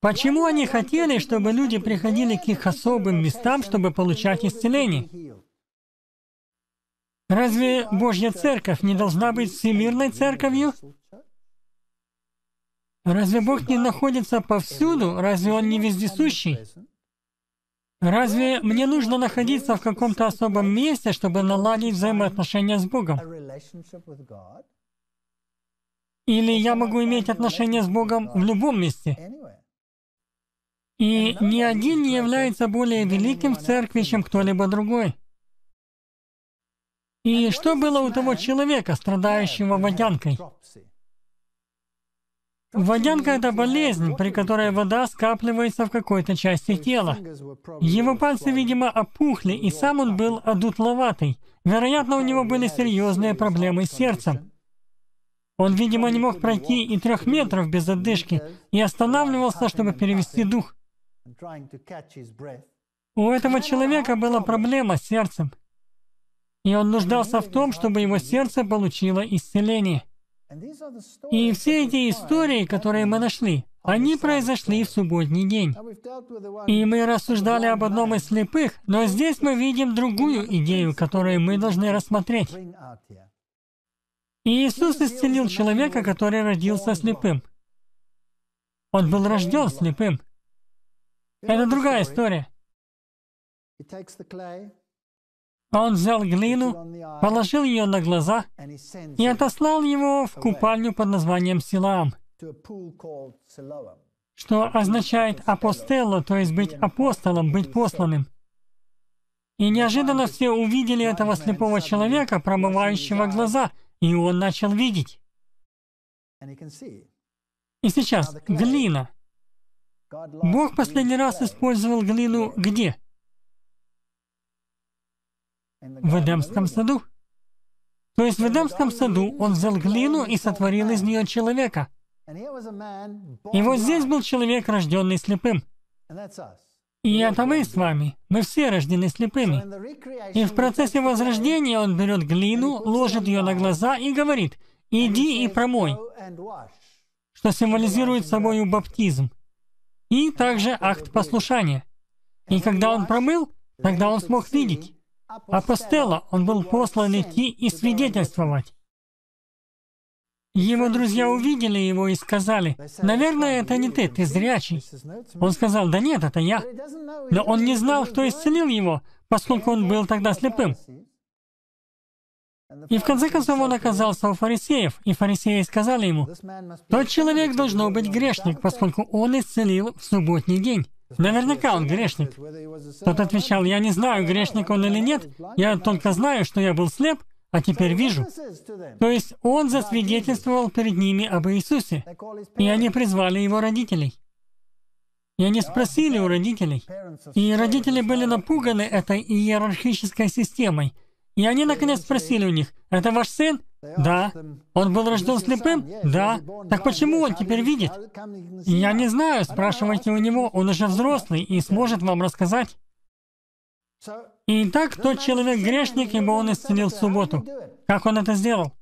Почему они хотели, чтобы люди приходили к их особым местам, чтобы получать исцеление? Разве Божья Церковь не должна быть всемирной церковью? Разве Бог не находится повсюду? Разве Он не вездесущий? Разве мне нужно находиться в каком-то особом месте, чтобы наладить взаимоотношения с Богом? Или я могу иметь отношения с Богом в любом месте? И ни один не является более великим в церкви, чем кто-либо другой. И что было у того человека, страдающего водянкой? Водянка — это болезнь, при которой вода скапливается в какой-то части тела. Его пальцы, видимо, опухли, и сам он был одутловатый. Вероятно, у него были серьезные проблемы с сердцем. Он, видимо, не мог пройти и трех метров без отдышки и останавливался, чтобы перевести дух. У этого человека была проблема с сердцем, и он нуждался в том, чтобы его сердце получило исцеление. И все эти истории, которые мы нашли, они произошли в субботний день. И мы рассуждали об одном из слепых, но здесь мы видим другую идею, которую мы должны рассмотреть. Иисус исцелил человека, который родился слепым. Он был рожден слепым. Это другая история. Он взял глину, положил ее на глаза и отослал его в купальню под названием Силам, что означает апостелло, то есть быть апостолом, быть посланным. И неожиданно все увидели этого слепого человека, промывающего глаза, и он начал видеть. И сейчас глина. Бог последний раз использовал глину где? в Эдемском саду. То есть в Эдемском саду он взял глину и сотворил из нее человека. И вот здесь был человек, рожденный слепым. И это мы с вами. Мы все рождены слепыми. И в процессе возрождения он берет глину, ложит ее на глаза и говорит, «Иди и промой», что символизирует собой баптизм. И также акт послушания. И когда он промыл, тогда он смог видеть апостела, он был послан идти и свидетельствовать. Его друзья увидели его и сказали, «Наверное, это не ты, ты зрячий». Он сказал, «Да нет, это я». Но он не знал, кто исцелил его, поскольку он был тогда слепым. И в конце концов он оказался у фарисеев, и фарисеи сказали ему, «Тот человек должно быть грешник, поскольку он исцелил в субботний день». Наверняка он грешник. Тот отвечал, я не знаю, грешник он или нет, я только знаю, что я был слеп, а теперь вижу. То есть он засвидетельствовал перед ними об Иисусе, и они призвали его родителей. И они спросили у родителей. И родители были напуганы этой иерархической системой. И они наконец спросили у них, это ваш сын? Да. Он был рожден слепым? Да. Так почему он теперь видит? Я не знаю, спрашивайте у него, он уже взрослый и сможет вам рассказать. И так тот человек грешник, ибо он исцелил в субботу. Как он это сделал?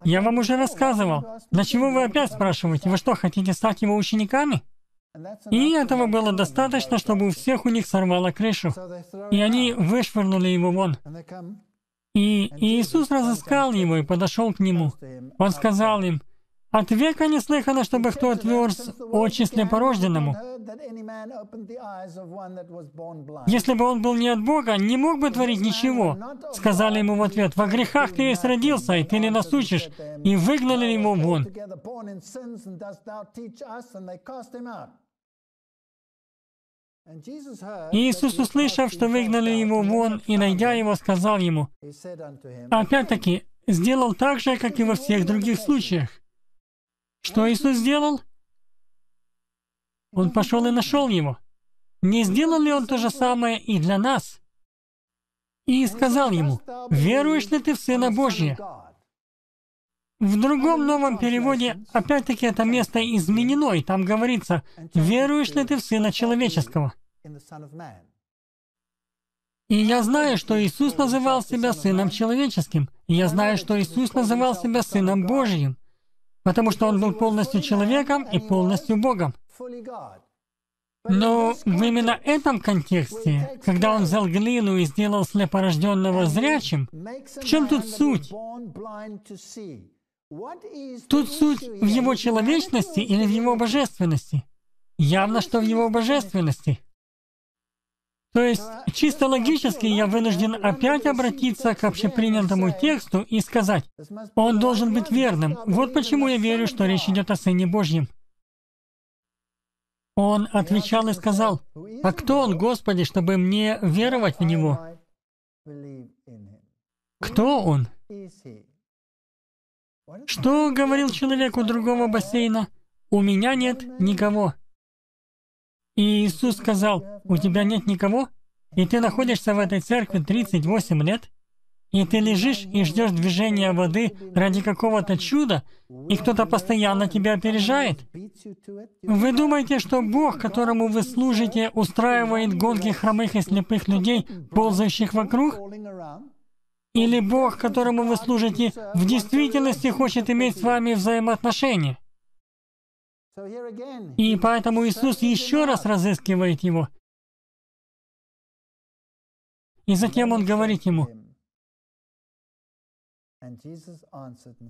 А я вам уже рассказывал. Для чего вы опять спрашиваете? Вы что, хотите стать его учениками? И этого было достаточно, чтобы у всех у них сорвало крышу. И они вышвырнули его вон. И Иисус разыскал его и подошел к нему. Он сказал им, «От века не слыхано, чтобы кто отверз очи слепорожденному». «Если бы он был не от Бога, не мог бы творить ничего», — сказали ему в ответ. «Во грехах ты и родился, и ты не насучишь». И выгнали его вон. Иисус, услышав, что выгнали его вон, и найдя его, сказал ему, опять-таки, сделал так же, как и во всех других случаях. Что Иисус сделал? Он пошел и нашел его. Не сделал ли он то же самое и для нас? И сказал ему, «Веруешь ли ты в Сына Божьего?» В другом новом переводе, опять-таки, это место изменено, и там говорится, «Веруешь ли ты в Сына Человеческого?» И я знаю, что Иисус называл себя Сыном Человеческим. И я знаю, что Иисус называл себя Сыном Божьим, потому что Он был полностью человеком и полностью Богом. Но в именно этом контексте, когда он взял глину и сделал слепорожденного зрячим, в чем тут суть? Тут суть в его человечности или в его божественности? Явно, что в его божественности. То есть, чисто логически я вынужден опять обратиться к общепринятому тексту и сказать, он должен быть верным. Вот почему я верю, что речь идет о Сыне Божьем. Он отвечал и сказал, «А кто он, Господи, чтобы мне веровать в Него?» Кто он? Что говорил человек у другого бассейна? У меня нет никого. И Иисус сказал, у тебя нет никого? И ты находишься в этой церкви 38 лет? И ты лежишь и ждешь движения воды ради какого-то чуда, и кто-то постоянно тебя опережает. Вы думаете, что Бог, которому вы служите, устраивает гонки хромых и слепых людей, ползающих вокруг? Или Бог, которому вы служите, в действительности хочет иметь с вами взаимоотношения? И поэтому Иисус еще раз разыскивает его. И затем он говорит ему,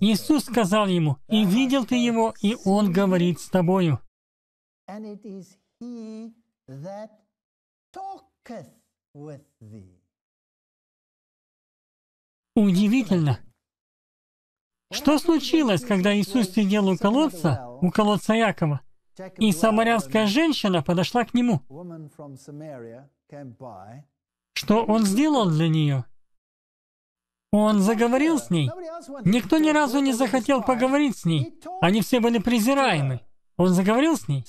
Иисус сказал ему, «И видел ты его, и он говорит с тобою». that talketh with thee. Удивительно. Что случилось, когда Иисус сидел у колодца, у колодца Якова, и самарянская женщина подошла к нему? Что он сделал для нее? Он заговорил с ней. Никто ни разу не захотел поговорить с ней. Они все были презираемы. Он заговорил с ней.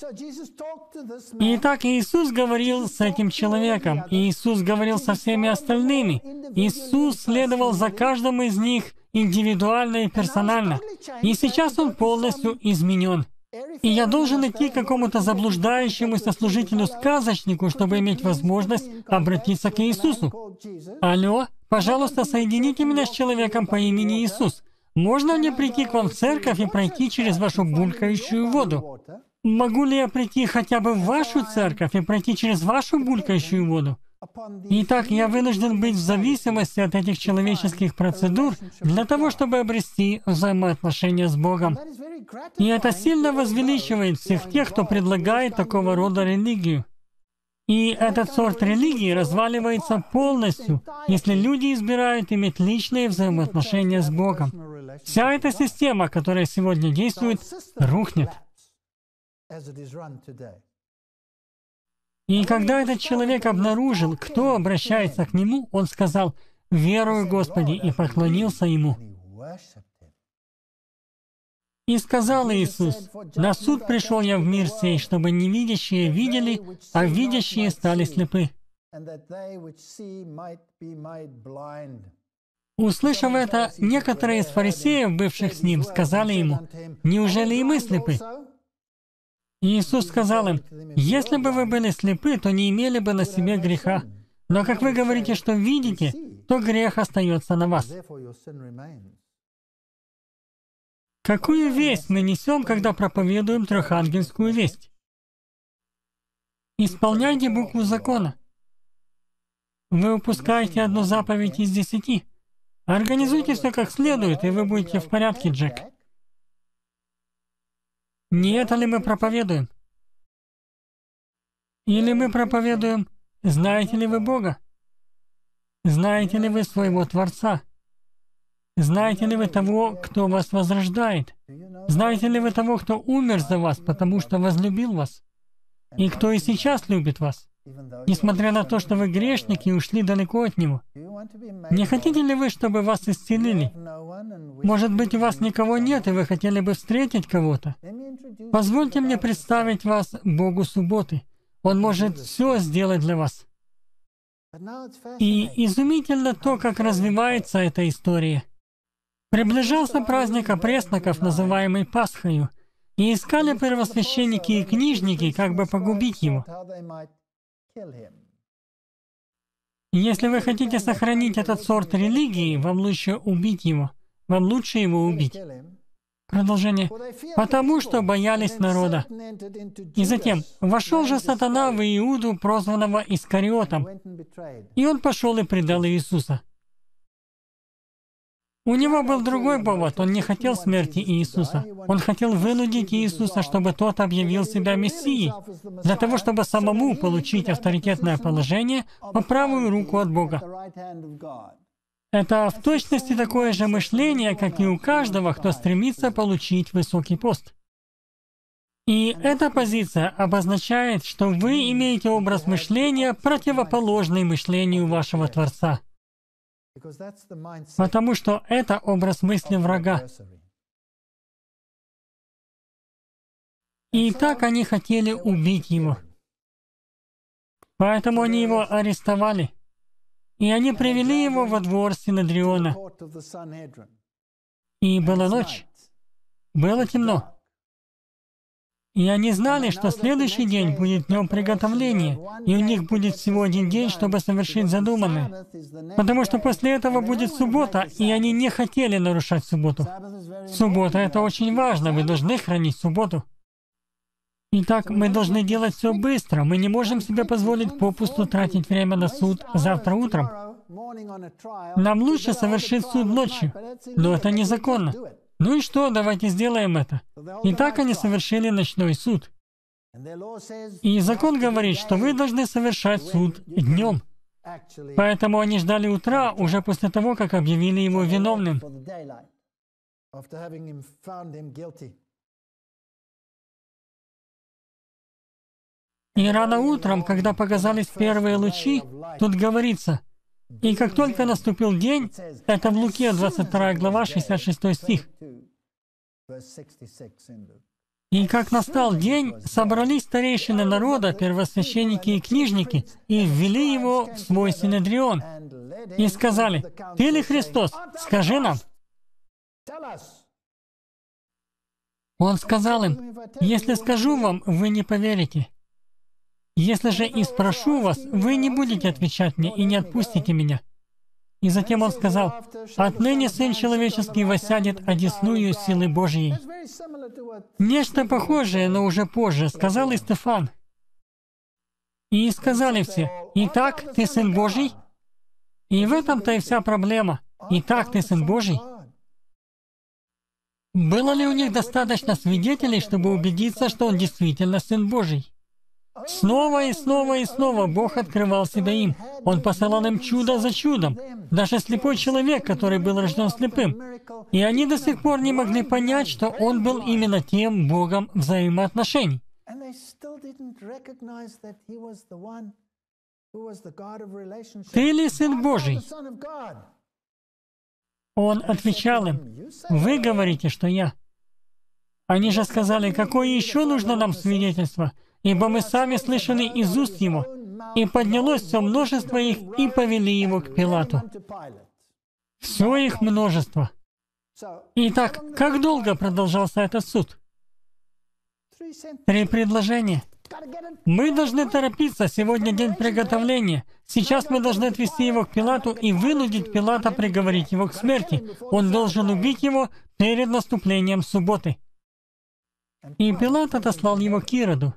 И так Иисус говорил с этим человеком. Иисус говорил со всеми остальными. Иисус следовал за каждым из них индивидуально и персонально. И сейчас он полностью изменен. И я должен идти к какому-то заблуждающемуся служителю-сказочнику, чтобы иметь возможность обратиться к Иисусу. Алло, пожалуйста, соедините меня с человеком по имени Иисус. Можно ли прийти к вам в церковь и пройти через вашу булькающую воду? Могу ли я прийти хотя бы в вашу церковь и пройти через вашу булькающую воду? Итак, я вынужден быть в зависимости от этих человеческих процедур для того, чтобы обрести взаимоотношения с Богом. И это сильно возвеличивает всех тех, кто предлагает такого рода религию. И этот сорт религии разваливается полностью, если люди избирают иметь личные взаимоотношения с Богом вся эта система, которая сегодня действует, рухнет. И когда этот человек обнаружил, кто обращается к нему, он сказал, «Веруй, Господи» и поклонился Ему. И сказал Иисус, «На суд пришел я в мир сей, чтобы невидящие видели, а видящие стали слепы». Услышав это, некоторые из фарисеев, бывших с ним, сказали ему, «Неужели и мы слепы?» Иисус сказал им, «Если бы вы были слепы, то не имели бы на себе греха. Но как вы говорите, что видите, то грех остается на вас». Какую весть мы несем, когда проповедуем трехангельскую весть? Исполняйте букву закона. Вы упускаете одну заповедь из десяти — Организуйте все как следует, и вы будете в порядке, Джек. Не это ли мы проповедуем? Или мы проповедуем, знаете ли вы Бога? Знаете ли вы своего Творца? Знаете ли вы того, кто вас возрождает? Знаете ли вы того, кто умер за вас, потому что возлюбил вас? И кто и сейчас любит вас? Несмотря на то, что вы грешники и ушли далеко от Него, не хотите ли вы, чтобы вас исцелили? Может быть, у вас никого нет, и вы хотели бы встретить кого-то? Позвольте мне представить вас Богу субботы. Он может все сделать для вас. И изумительно то, как развивается эта история. Приближался праздник опресноков, называемый Пасхою, и искали первосвященники и книжники, как бы погубить его. Если вы хотите сохранить этот сорт религии, вам лучше убить его. Вам лучше его убить. Продолжение. «Потому что боялись народа». И затем, «Вошел же сатана в Иуду, прозванного Искариотом, и он пошел и предал Иисуса». У него был другой повод. Он не хотел смерти Иисуса. Он хотел вынудить Иисуса, чтобы тот объявил себя Мессией, для того, чтобы самому получить авторитетное положение по правую руку от Бога. Это в точности такое же мышление, как и у каждого, кто стремится получить высокий пост. И эта позиция обозначает, что вы имеете образ мышления, противоположный мышлению вашего Творца. Потому что это образ мысли врага. И так они хотели убить его. Поэтому они его арестовали. И они привели его во двор Синедриона. И была ночь. Было темно. И они знали, что следующий день будет днем приготовления, и у них будет всего один день, чтобы совершить задуманное. Потому что после этого будет суббота, и они не хотели нарушать субботу. Суббота — это очень важно, вы должны хранить субботу. Итак, мы должны делать все быстро. Мы не можем себе позволить попусту тратить время на суд завтра утром. Нам лучше совершить суд ночью, но это незаконно. Ну и что, давайте сделаем это. И так они совершили ночной суд. И закон говорит, что вы должны совершать суд днем. Поэтому они ждали утра уже после того, как объявили его виновным. И рано утром, когда показались первые лучи, тут говорится, и как только наступил день, это в Луке 22 глава 66 стих. И как настал день, собрались старейшины народа, первосвященники и книжники, и ввели его в свой синедрион. И сказали, «Ты ли Христос? Скажи нам». Он сказал им, «Если скажу вам, вы не поверите». Если же и спрошу вас, вы не будете отвечать мне и не отпустите меня. И затем он сказал, «Отныне Сын Человеческий восядет одесную силы Божьей». Нечто похожее, но уже позже, сказал и Стефан. И сказали все, «Итак, ты Сын Божий?» И в этом-то и вся проблема. «Итак, ты Сын Божий?» Было ли у них достаточно свидетелей, чтобы убедиться, что он действительно Сын Божий? Снова и снова и снова Бог открывал себя им. Он посылал им чудо за чудом. Даже слепой человек, который был рожден слепым. И они до сих пор не могли понять, что он был именно тем Богом взаимоотношений. Ты ли Сын Божий? Он отвечал им, «Вы говорите, что я». Они же сказали, какое еще нужно нам свидетельство – ибо мы сами слышали из уст его, и поднялось все множество их, и повели его к Пилату. Все их множество. Итак, как долго продолжался этот суд? Три предложения. Мы должны торопиться, сегодня день приготовления. Сейчас мы должны отвести его к Пилату и вынудить Пилата приговорить его к смерти. Он должен убить его перед наступлением субботы. И Пилат отослал его к Ироду.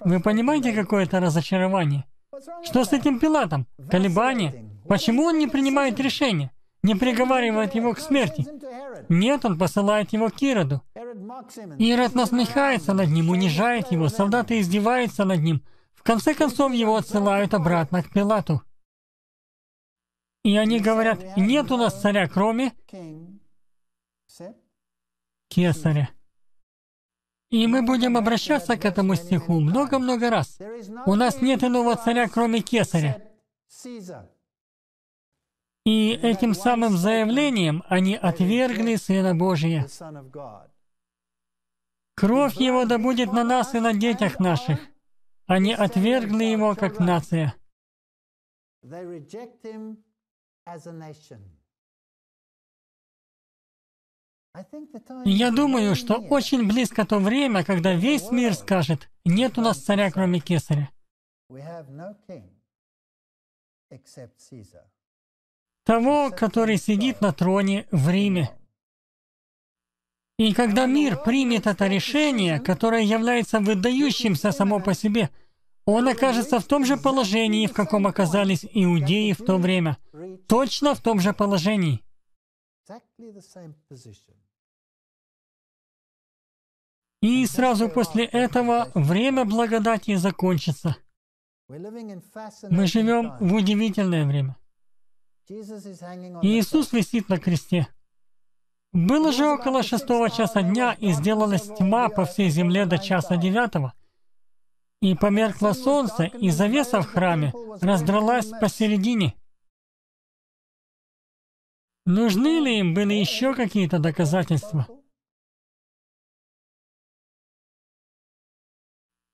Вы понимаете, какое это разочарование? Что с этим Пилатом? Колебания? Почему он не принимает решения? Не приговаривает его к смерти? Нет, он посылает его к Ироду. Ирод насмехается над ним, унижает его, солдаты издеваются над ним. В конце концов, его отсылают обратно к Пилату. И они говорят, нет у нас царя, кроме кесаря. И мы будем обращаться к этому стиху много-много раз. У нас нет иного царя, кроме Кесаря. И этим самым заявлением они отвергли Сына Божия. Кровь Его да будет на нас и на детях наших. Они отвергли Его как нация. Я думаю, что очень близко то время, когда весь мир скажет, нет у нас царя, кроме Кесаря. Того, который сидит на троне в Риме. И когда мир примет это решение, которое является выдающимся само по себе, он окажется в том же положении, в каком оказались иудеи в то время. Точно в том же положении. И сразу после этого время благодати закончится. Мы живем в удивительное время. Иисус висит на кресте. Было же около шестого часа дня, и сделалась тьма по всей земле до часа девятого. И померкло солнце, и завеса в храме раздралась посередине. Нужны ли им были еще какие-то доказательства?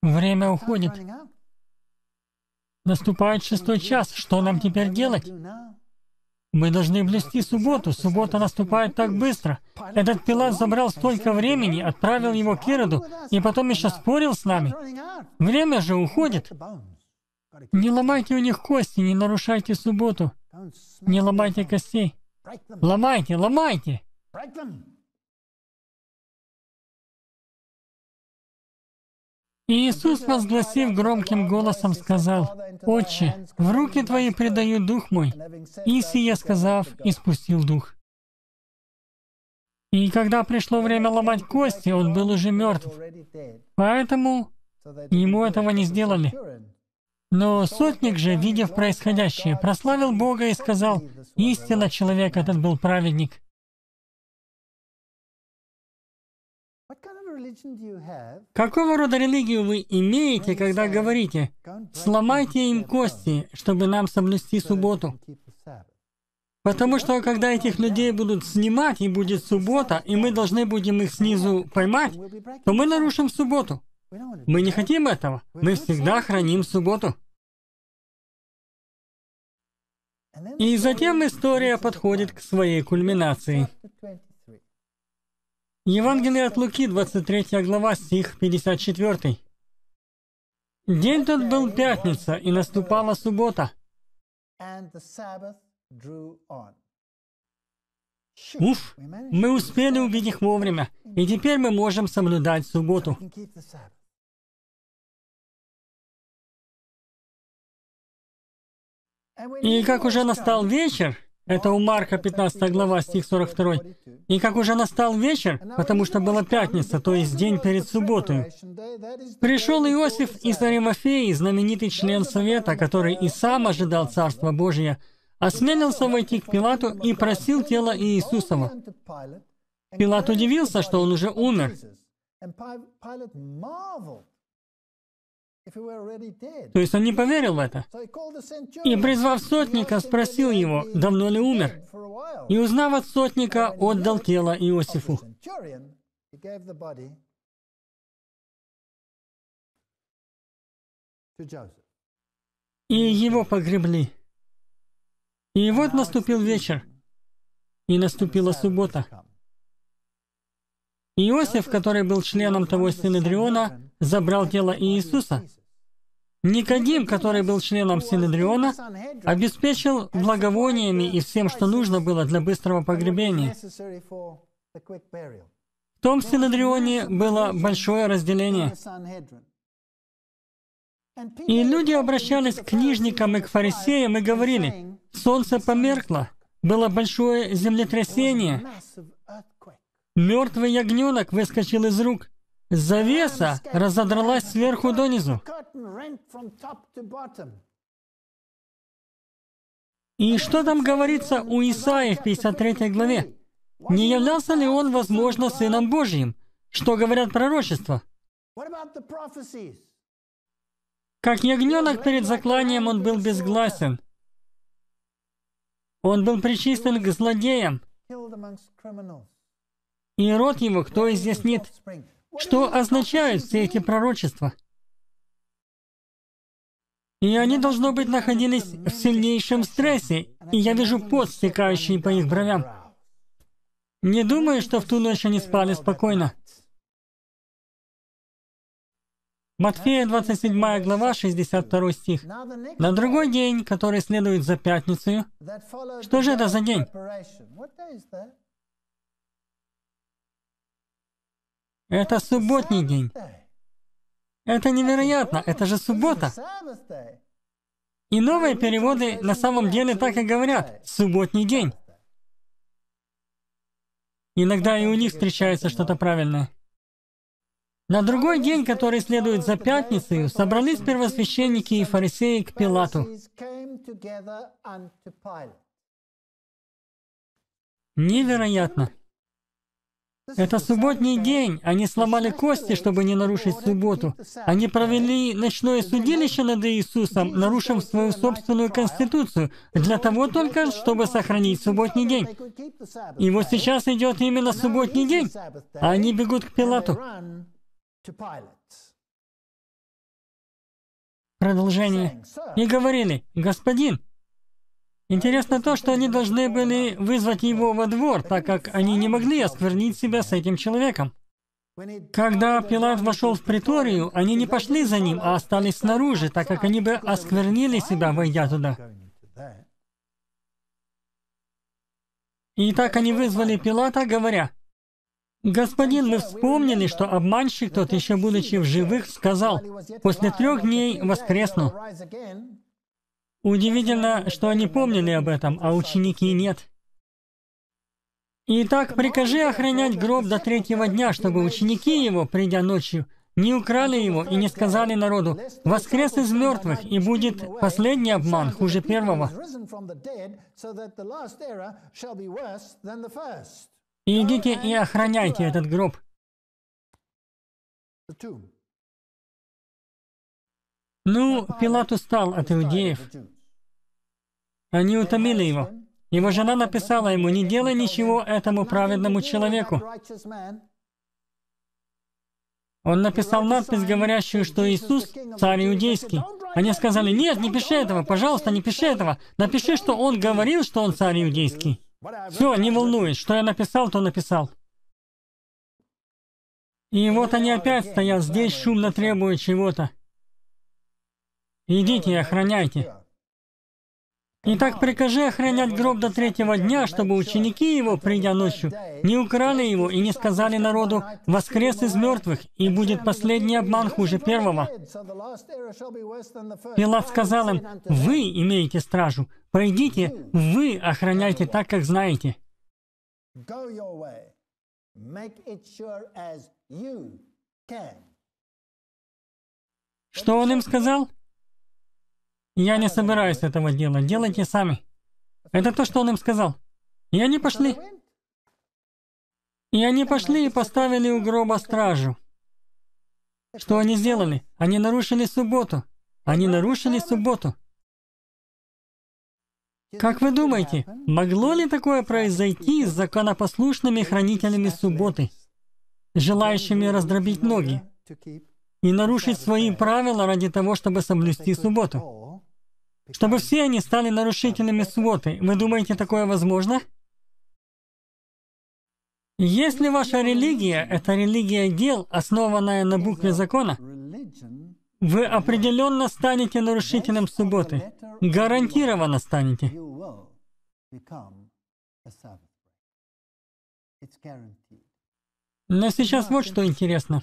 Время уходит. Наступает шестой час. Что нам теперь делать? Мы должны блюсти субботу. Суббота наступает так быстро. Этот Пилат забрал столько времени, отправил его к Ироду, и потом еще спорил с нами. Время же уходит. Не ломайте у них кости, не нарушайте субботу. Не ломайте костей. Ломайте, ломайте! И Иисус, возгласив громким голосом, сказал, «Отче, в руки Твои предаю Дух мой». И сие сказав, испустил Дух. И когда пришло время ломать кости, он был уже мертв. Поэтому ему этого не сделали. Но сотник же, видев происходящее, прославил Бога и сказал, «Истинно человек этот был праведник». Какого рода религию вы имеете, когда говорите, сломайте им кости, чтобы нам соблюсти субботу? Потому что когда этих людей будут снимать, и будет суббота, и мы должны будем их снизу поймать, то мы нарушим субботу. Мы не хотим этого. Мы всегда храним субботу. И затем история подходит к своей кульминации. Евангелие от Луки, 23 глава, стих 54. День тот был пятница, и наступала суббота. Уф, мы успели убить их вовремя, и теперь мы можем соблюдать субботу. И как уже настал вечер, это у Марка 15 глава, стих 42. «И как уже настал вечер, потому что была пятница, то есть день перед субботой, пришел Иосиф из Аримафеи, знаменитый член Совета, который и сам ожидал Царства Божия, осмелился войти к Пилату и просил тело Иисусова. Пилат удивился, что он уже умер. То есть он не поверил в это. И призвав сотника, спросил его, давно ли умер. И узнав от сотника, отдал тело Иосифу. И его погребли. И вот наступил вечер, и наступила суббота. Иосиф, который был членом того Синедриона, забрал тело Иисуса, Никодим, который был членом Синедриона, обеспечил благовониями и всем, что нужно было для быстрого погребения. В том Синедрионе было большое разделение. И люди обращались к книжникам и к фарисеям и говорили, солнце померкло, было большое землетрясение, мертвый ягненок выскочил из рук – Завеса разодралась сверху донизу. И что там говорится у Исаия в 53 главе? Не являлся ли он, возможно, Сыном Божьим? Что говорят пророчества? Как ягненок перед закланием он был безгласен. Он был причислен к злодеям. И род его, кто изъяснит, что означают все эти пророчества? И они, должно быть, находились в сильнейшем стрессе, и я вижу пот, стекающий по их бровям. Не думаю, что в ту ночь они спали спокойно. Матфея 27 глава, 62 стих. На другой день, который следует за пятницу, что же это за день? Это субботний день. Это невероятно, это же суббота. И новые переводы на самом деле так и говорят «субботний день». Иногда и у них встречается что-то правильное. На другой день, который следует за пятницей, собрались первосвященники и фарисеи к Пилату. Невероятно. Это субботний день. Они сломали кости, чтобы не нарушить субботу. Они провели ночное судилище над Иисусом, нарушив свою собственную конституцию, для того только, чтобы сохранить субботний день. И вот сейчас идет именно субботний день. А они бегут к Пилату. Продолжение. И говорили, «Господин, Интересно то, что они должны были вызвать его во двор, так как они не могли осквернить себя с этим человеком. Когда Пилат вошел в приторию, они не пошли за ним, а остались снаружи, так как они бы осквернили себя, войдя туда. И так они вызвали Пилата, говоря, «Господин, мы вспомнили, что обманщик тот, еще будучи в живых, сказал, «После трех дней воскресну». Удивительно, что они помнили об этом, а ученики нет. Итак, прикажи охранять гроб до третьего дня, чтобы ученики его, придя ночью, не украли его и не сказали народу, «Воскрес из мертвых, и будет последний обман хуже первого». Идите и охраняйте этот гроб. Ну, Пилат устал от иудеев. Они утомили его. Его жена написала ему, «Не делай ничего этому праведному человеку». Он написал надпись, говорящую, что Иисус — царь иудейский. Они сказали, «Нет, не пиши этого, пожалуйста, не пиши этого. Напиши, что он говорил, что он царь иудейский». Все, не волнует, что я написал, то написал. И вот они опять стоят здесь, шумно требуя чего-то. Идите и охраняйте. Итак, прикажи охранять гроб до третьего дня, чтобы ученики его, придя ночью, не украли его и не сказали народу «воскрес из мертвых, и будет последний обман хуже первого». Пилат сказал им «Вы имеете стражу, пойдите, вы охраняйте так, как знаете». Что он им сказал? Я не собираюсь этого делать. Делайте сами. Это то, что он им сказал. И они пошли. И они пошли и поставили у гроба стражу. Что они сделали? Они нарушили субботу. Они нарушили субботу. Как вы думаете, могло ли такое произойти с законопослушными хранителями субботы, желающими раздробить ноги и нарушить свои правила ради того, чтобы соблюсти субботу? чтобы все они стали нарушителями своты. Вы думаете, такое возможно? Если ваша религия — это религия дел, основанная на букве закона, вы определенно станете нарушителем субботы. Гарантированно станете. Но сейчас вот что интересно.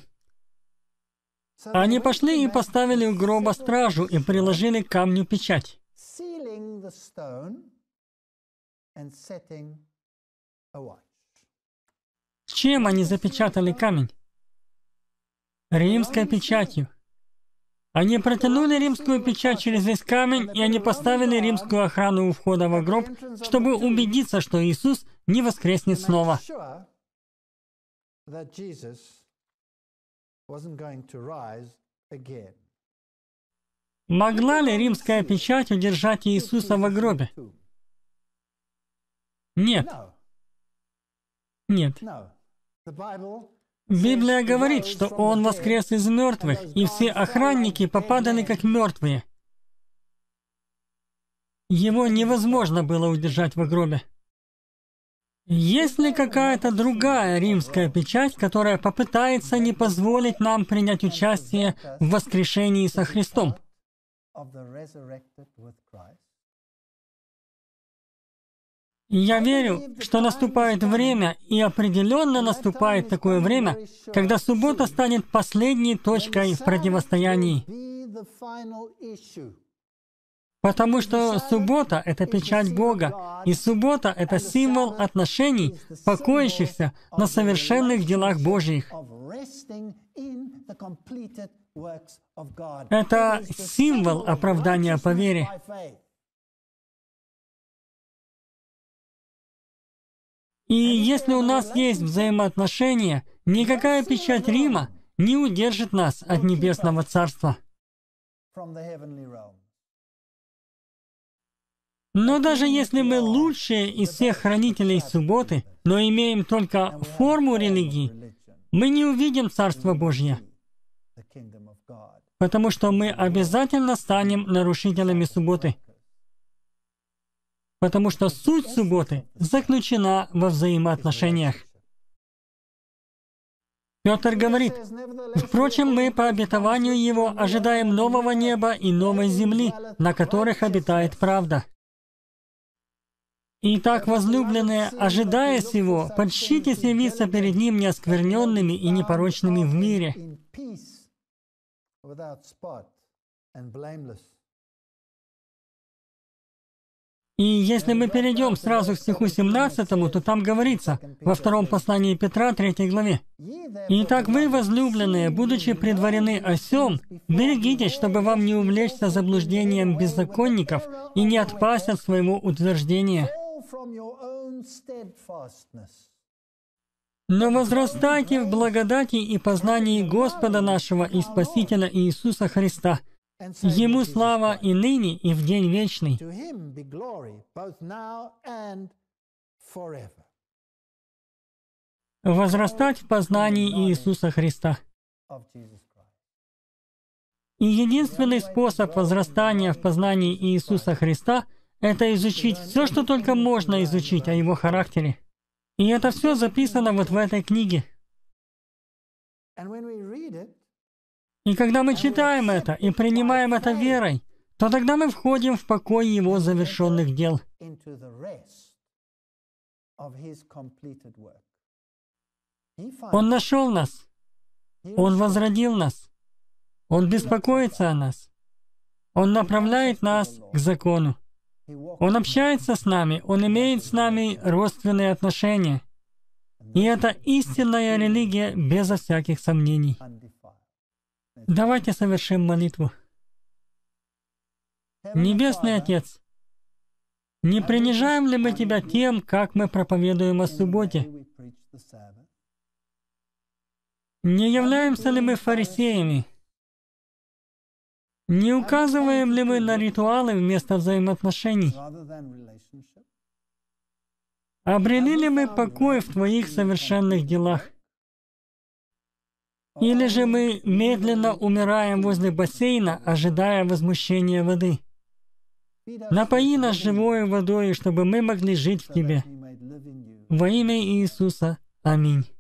Они пошли и поставили у гроба стражу и приложили к камню печать. Чем они запечатали камень? Римской печатью. Они протянули римскую печать через весь камень, и они поставили римскую охрану у входа в гроб, чтобы убедиться, что Иисус не воскреснет снова. Могла ли римская печать удержать Иисуса в гробе? Нет. Нет. Библия говорит, что Он воскрес из мертвых, и все охранники попадали как мертвые. Его невозможно было удержать в гробе. Есть ли какая-то другая римская печать, которая попытается не позволить нам принять участие в воскрешении со Христом? Я верю, что наступает время, и определенно наступает такое время, когда суббота станет последней точкой в противостоянии. Потому что суббота — это печать Бога, и суббота — это символ отношений, покоящихся на совершенных делах Божьих. Это символ оправдания по вере. И если у нас есть взаимоотношения, никакая печать Рима не удержит нас от Небесного Царства. Но даже если мы лучшие из всех хранителей субботы, но имеем только форму религии, мы не увидим Царство Божье, потому что мы обязательно станем нарушителями субботы, потому что суть субботы заключена во взаимоотношениях. Петр говорит, «Впрочем, мы по обетованию Его ожидаем нового неба и новой земли, на которых обитает правда». Итак, возлюбленные, ожидая сего, почтитесь явиться перед Ним неоскверненными и непорочными в мире. И если мы перейдем сразу к стиху 17, то там говорится во втором послании Петра, 3 главе. «Итак вы, возлюбленные, будучи предварены осем, берегитесь, чтобы вам не увлечься заблуждением беззаконников и не отпасть от своего утверждения». Но возрастайте в благодати и познании Господа нашего и Спасителя Иисуса Христа. Ему слава и ныне, и в день вечный. Возрастать в познании Иисуса Христа. И единственный способ возрастания в познании Иисуса Христа — это изучить все, что только можно изучить о его характере. И это все записано вот в этой книге. И когда мы читаем это и принимаем это верой, то тогда мы входим в покой его завершенных дел. Он нашел нас. Он возродил нас. Он беспокоится о нас. Он направляет нас к закону. Он общается с нами, он имеет с нами родственные отношения. И это истинная религия безо всяких сомнений. Давайте совершим молитву. Небесный Отец, не принижаем ли мы Тебя тем, как мы проповедуем о субботе? Не являемся ли мы фарисеями, не указываем ли мы на ритуалы вместо взаимоотношений? Обрели ли мы покой в твоих совершенных делах? Или же мы медленно умираем возле бассейна, ожидая возмущения воды? Напои нас живой водой, чтобы мы могли жить в Тебе. Во имя Иисуса. Аминь.